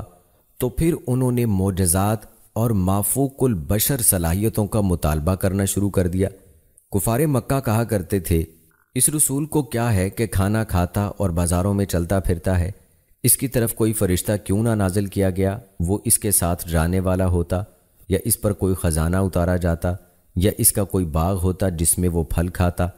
तो फिर उन्होंने मोजात और माफूकुल बशर सलाहियतों का मुतालबा करना शुरू कर दिया कुफार मक्का कहा करते थे इस रसूल को क्या है कि खाना खाता और बाज़ारों में चलता फिरता है इसकी तरफ कोई फ़रिश्ता क्यों ना नाजिल किया गया वो इसके साथ जाने वाला होता या इस पर कोई ख़जाना उतारा जाता या इसका कोई बाग होता जिसमें वो फल खाता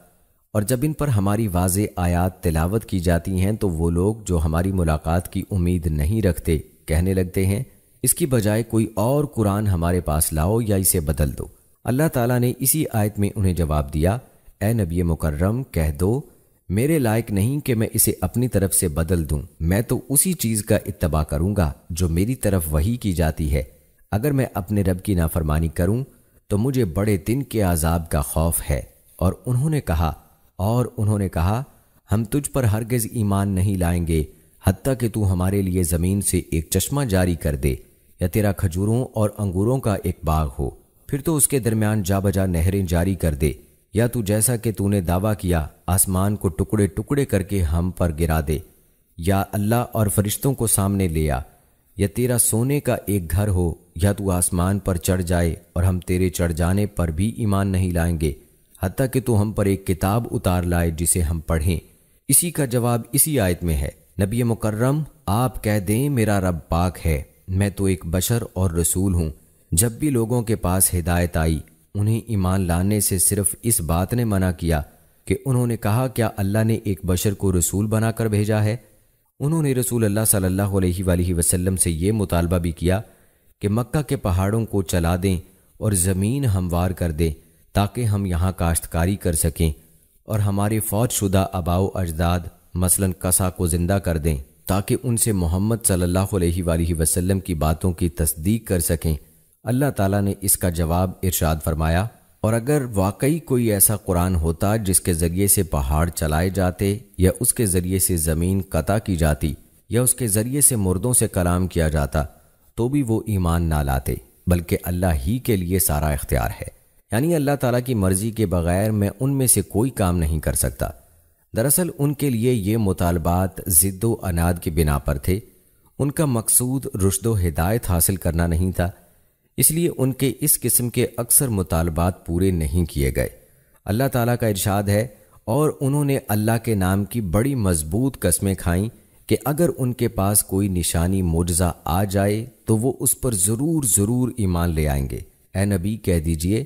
और जब इन पर हमारी वाज आयात तिलावत की जाती हैं तो वो लोग जो हमारी मुलाकात की उम्मीद नहीं रखते कहने लगते हैं इसकी बजाय कोई और कुरान हमारे पास लाओ या इसे बदल दो अल्लाह ताला ने इसी आयत में उन्हें जवाब दिया ए नबी मुकर्रम कह दो मेरे लायक नहीं कि मैं इसे अपनी तरफ से बदल दूं मैं तो उसी चीज़ का इतबा करूंगा जो मेरी तरफ वही की जाती है अगर मैं अपने रब की नाफरमानी करूं तो मुझे बड़े दिन के आज़ाब का खौफ है और उन्होंने कहा और उन्होंने कहा हम तुझ पर हरगज ईमान नहीं लाएंगे हती कि तू हमारे लिए ज़मीन से एक चश्मा जारी कर दे या तेरा खजूरों और अंगूरों का एक बाग हो फिर तो उसके दरमियान जा बजा नहरें जारी कर दे या तू जैसा कि तूने दावा किया आसमान को टुकड़े टुकड़े करके हम पर गिरा दे या अल्लाह और फरिश्तों को सामने ले आ या तेरा सोने का एक घर हो या तू आसमान पर चढ़ जाए और हम तेरे चढ़ जाने पर भी ईमान नहीं लाएंगे हती कि तू हम पर एक किताब उतार लाए जिसे हम पढ़ें इसी का जवाब इसी आयत में है नबी मुकर्रम आप कह दें मेरा रब पाक है मैं तो एक बशर और रसूल हूँ जब भी लोगों के पास हिदायत आई उन्हें ईमान लाने से सिर्फ इस बात ने मना किया कि उन्होंने कहा क्या अल्लाह ने एक बशर को रसूल बनाकर भेजा है उन्होंने रसूल अल्लाह सल्लल्लाहु अलैहि वसल्लम से ये मुतालबा भी किया कि मक्का के पहाड़ों को चला दें और ज़मीन हमवार कर दें ताकि हम यहाँ काश्तकारी कर सकें और हमारे फौजशुदा आबाओ अजदाद मसलन कसा को ज़िंदा कर दें ताकि उनसे मोहम्मद सल्लल्लाहु अलैहि वसल्लम की बातों की तस्दीक कर सकें अल्लाह ताला ने इसका जवाब इरशाद फरमाया और अगर वाकई कोई ऐसा कुरान होता जिसके ज़रिए से पहाड़ चलाए जाते या उसके ज़रिए से ज़मीन कता की जाती या उसके ज़रिए से मुर्दों से कलाम किया जाता तो भी वो ईमान ना लाते बल्कि अल्लाह ही के लिए सारा इख्तियार है यानी अल्लाह ताला की मर्ज़ी के बगैर मैं उनमें से कोई काम नहीं कर सकता दरअसल उनके लिए ये मुतालबात ज़िद्दो अनाद की बिना पर थे उनका मकसूद रुशद हिदायत हासिल करना नहीं था इसलिए उनके इस किस्म के अक्सर मुतालबात पूरे नहीं किए गए अल्लाह ताला का इरशाद है और उन्होंने अल्लाह के नाम की बड़ी मजबूत कस्में खाई कि अगर उनके पास कोई निशानी मुआजा आ जाए तो वो उस पर ज़रूर ज़रूर ईमान ले आएंगे ए नबी कह दीजिए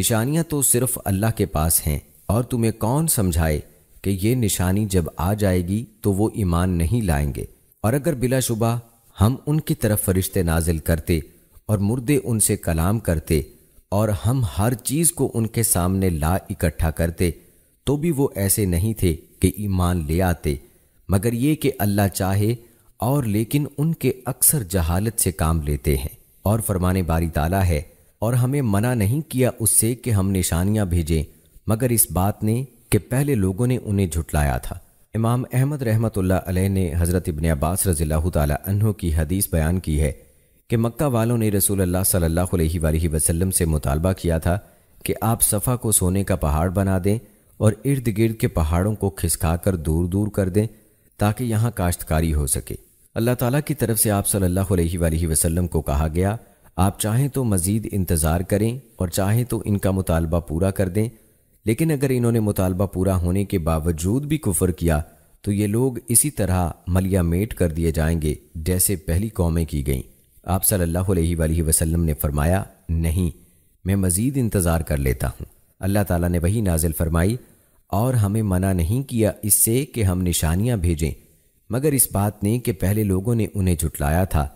निशानियां तो सिर्फ अल्लाह के पास हैं और तुम्हें कौन समझाए कि ये निशानी जब आ जाएगी तो वो ईमान नहीं लाएंगे और अगर बिलाशुबा हम उनकी तरफ फरिश्ते नाजिल करते और मुर्दे उनसे कलाम करते और हम हर चीज़ को उनके सामने ला इकट्ठा करते तो भी वो ऐसे नहीं थे कि ईमान ले आते मगर ये कि अल्लाह चाहे और लेकिन उनके अक्सर जहालत से काम लेते हैं और फरमाने बारी ताला है और हमें मना नहीं किया उससे कि हम निशानियां भेजें मगर इस बात ने कि पहले लोगों ने उन्हें झुटलाया था इमाम अहमद रहमत ने हज़रत इबन अब्बास रज़ी तु की हदीस बयान की है कि मक्का वालों ने रसूल अल्लाह सल्लल्लाहु अलैहि वसल्लम से मुतालबा किया था कि आप सफ़ा को सोने का पहाड़ बना दें और इर्द गिर्द के पहाड़ों को खिसका कर दूर दूर कर दें ताकि यहाँ काश्तकारी हो सके अल्लाह ताला की तरफ से आप सल्लल्लाहु अलैहि वसल्लम को कहा गया आप चाहें तो मज़ीद इंतज़ार करें और चाहें तो इनका मुतालबा पूरा कर दें लेकिन अगर इन्होंने मुतालबा पूरा होने के बावजूद भी कुफर किया तो ये लोग इसी तरह मलिया मेट कर दिए जाएंगे जैसे पहली कौमें की गईं आप सल्लल्लाहु अलैहि वसल्लम ने फरमाया नहीं मैं मज़ीद इंतज़ार कर लेता हूँ अल्लाह ताला ने वही नाजिल फरमाई और हमें मना नहीं किया इससे कि हम निशानियाँ भेजें मगर इस बात ने कि पहले लोगों ने उन्हें जुटलाया था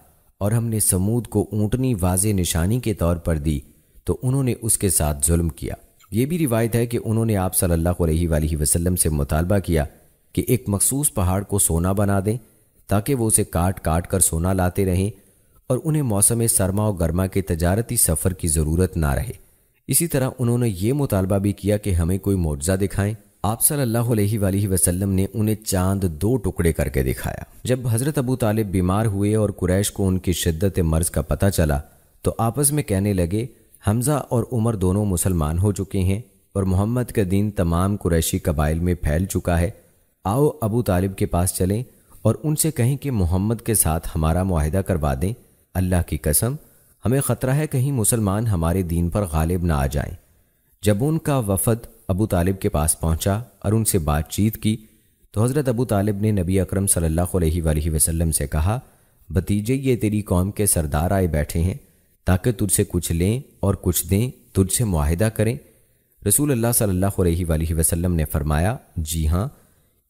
और हमने समूद को ऊँटनी वाज निशानी के तौर पर दी तो उन्होंने उसके साथ जुल्म किया ये भी रिवायत है कि उन्होंने आप सल्लल्लाहु अलैहि वसल्लम से मुतालबा किया कि एक मखसूस पहाड़ को सोना बना दें ताकि वो उसे काट काट कर सोना लाते रहें और उन्हें मौसम सरमा और गर्मा के तजारती सफ़र की ज़रूरत ना रहे इसी तरह उन्होंने ये मुतालबा भी किया कि हमें कोई मुआवजा दिखाएं आप सल्लल्लाहु अलैहि वसल्लम ने उन्हें चांद दो टुकड़े करके दिखाया जब हज़रत अबू तालिब बीमार हुए और कुरैश को उनकी शिद्दत मर्ज का पता चला तो आपस में कहने लगे हमज़ा और उमर दोनों मुसलमान हो चुके हैं और मोहम्मद का दीन तमाम कुरैशी कबाइल में फैल चुका है आओ अबू तालिब के पास चलें और उनसे कहें कि मोहम्मद के साथ हमारा माहिदा करवा दें अल्लाह की कसम हमें ख़तरा है कहीं मुसलमान हमारे दीन पर गालिब ना आ जाएं। जब उनका वफद अबू तालिब के पास पहुंचा और उनसे बातचीत की तो हज़रत अबू तालिब ने नबी अकरम सल्लल्लाहु अलैहि वसल्लम से कहा भतीजे ये तेरी कौम के सरदार आए बैठे हैं ताकि तुझसे कुछ लें और कुछ दें तुझसे माहिदा करें रसूल अल्लाह सल्लल्लाहु अलैहि वसल्लम ने फरमाया जी हाँ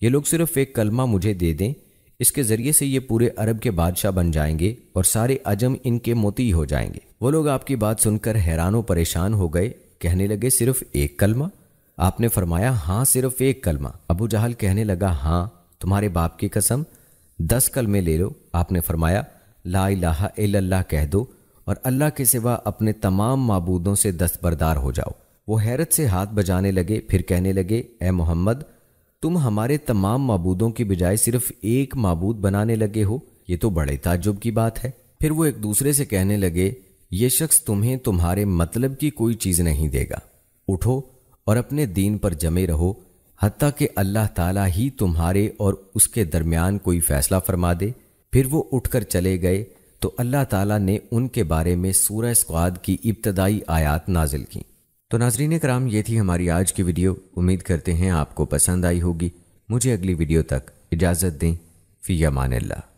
ये लोग सिर्फ़ एक कलमा मुझे दे दें इसके ज़रिए से ये पूरे अरब के बादशाह बन जाएंगे और सारे अजम इनके मोती हो जाएंगे वो लोग आपकी बात सुनकर हैरानों परेशान हो गए कहने लगे सिर्फ एक कलमा आपने फरमाया हाँ सिर्फ एक कलमा अबू जहल कहने लगा हाँ तुम्हारे बाप की कसम दस कलमे ले लो आपने फरमाया ला इलाहा कह दो और अल्लाह के सिवा अपने तमाम मबूदों से दस्तबरदार हो जाओ वो हैरत से हाथ बजाने लगे फिर कहने लगे ए मोहम्मद तुम हमारे तमाम मबूदों की बजाय सिर्फ एक मबूद बनाने लगे हो ये तो बड़े ताजुब की बात है फिर वो एक दूसरे से कहने लगे ये शख्स तुम्हें तुम्हारे मतलब की कोई चीज़ नहीं देगा उठो और अपने दीन पर जमे रहो हती कि अल्लाह ताला ही तुम्हारे और उसके दरमियान कोई फैसला फरमा दे फिर वो उठकर चले गए तो अल्लाह ताला ने उनके बारे में सूरह स्वाद की इब्तदाई आयात नाजिल की तो नाजरीन कराम ये थी हमारी आज की वीडियो उम्मीद करते हैं आपको पसंद आई होगी मुझे अगली वीडियो तक इजाज़त दें फ़ी अमान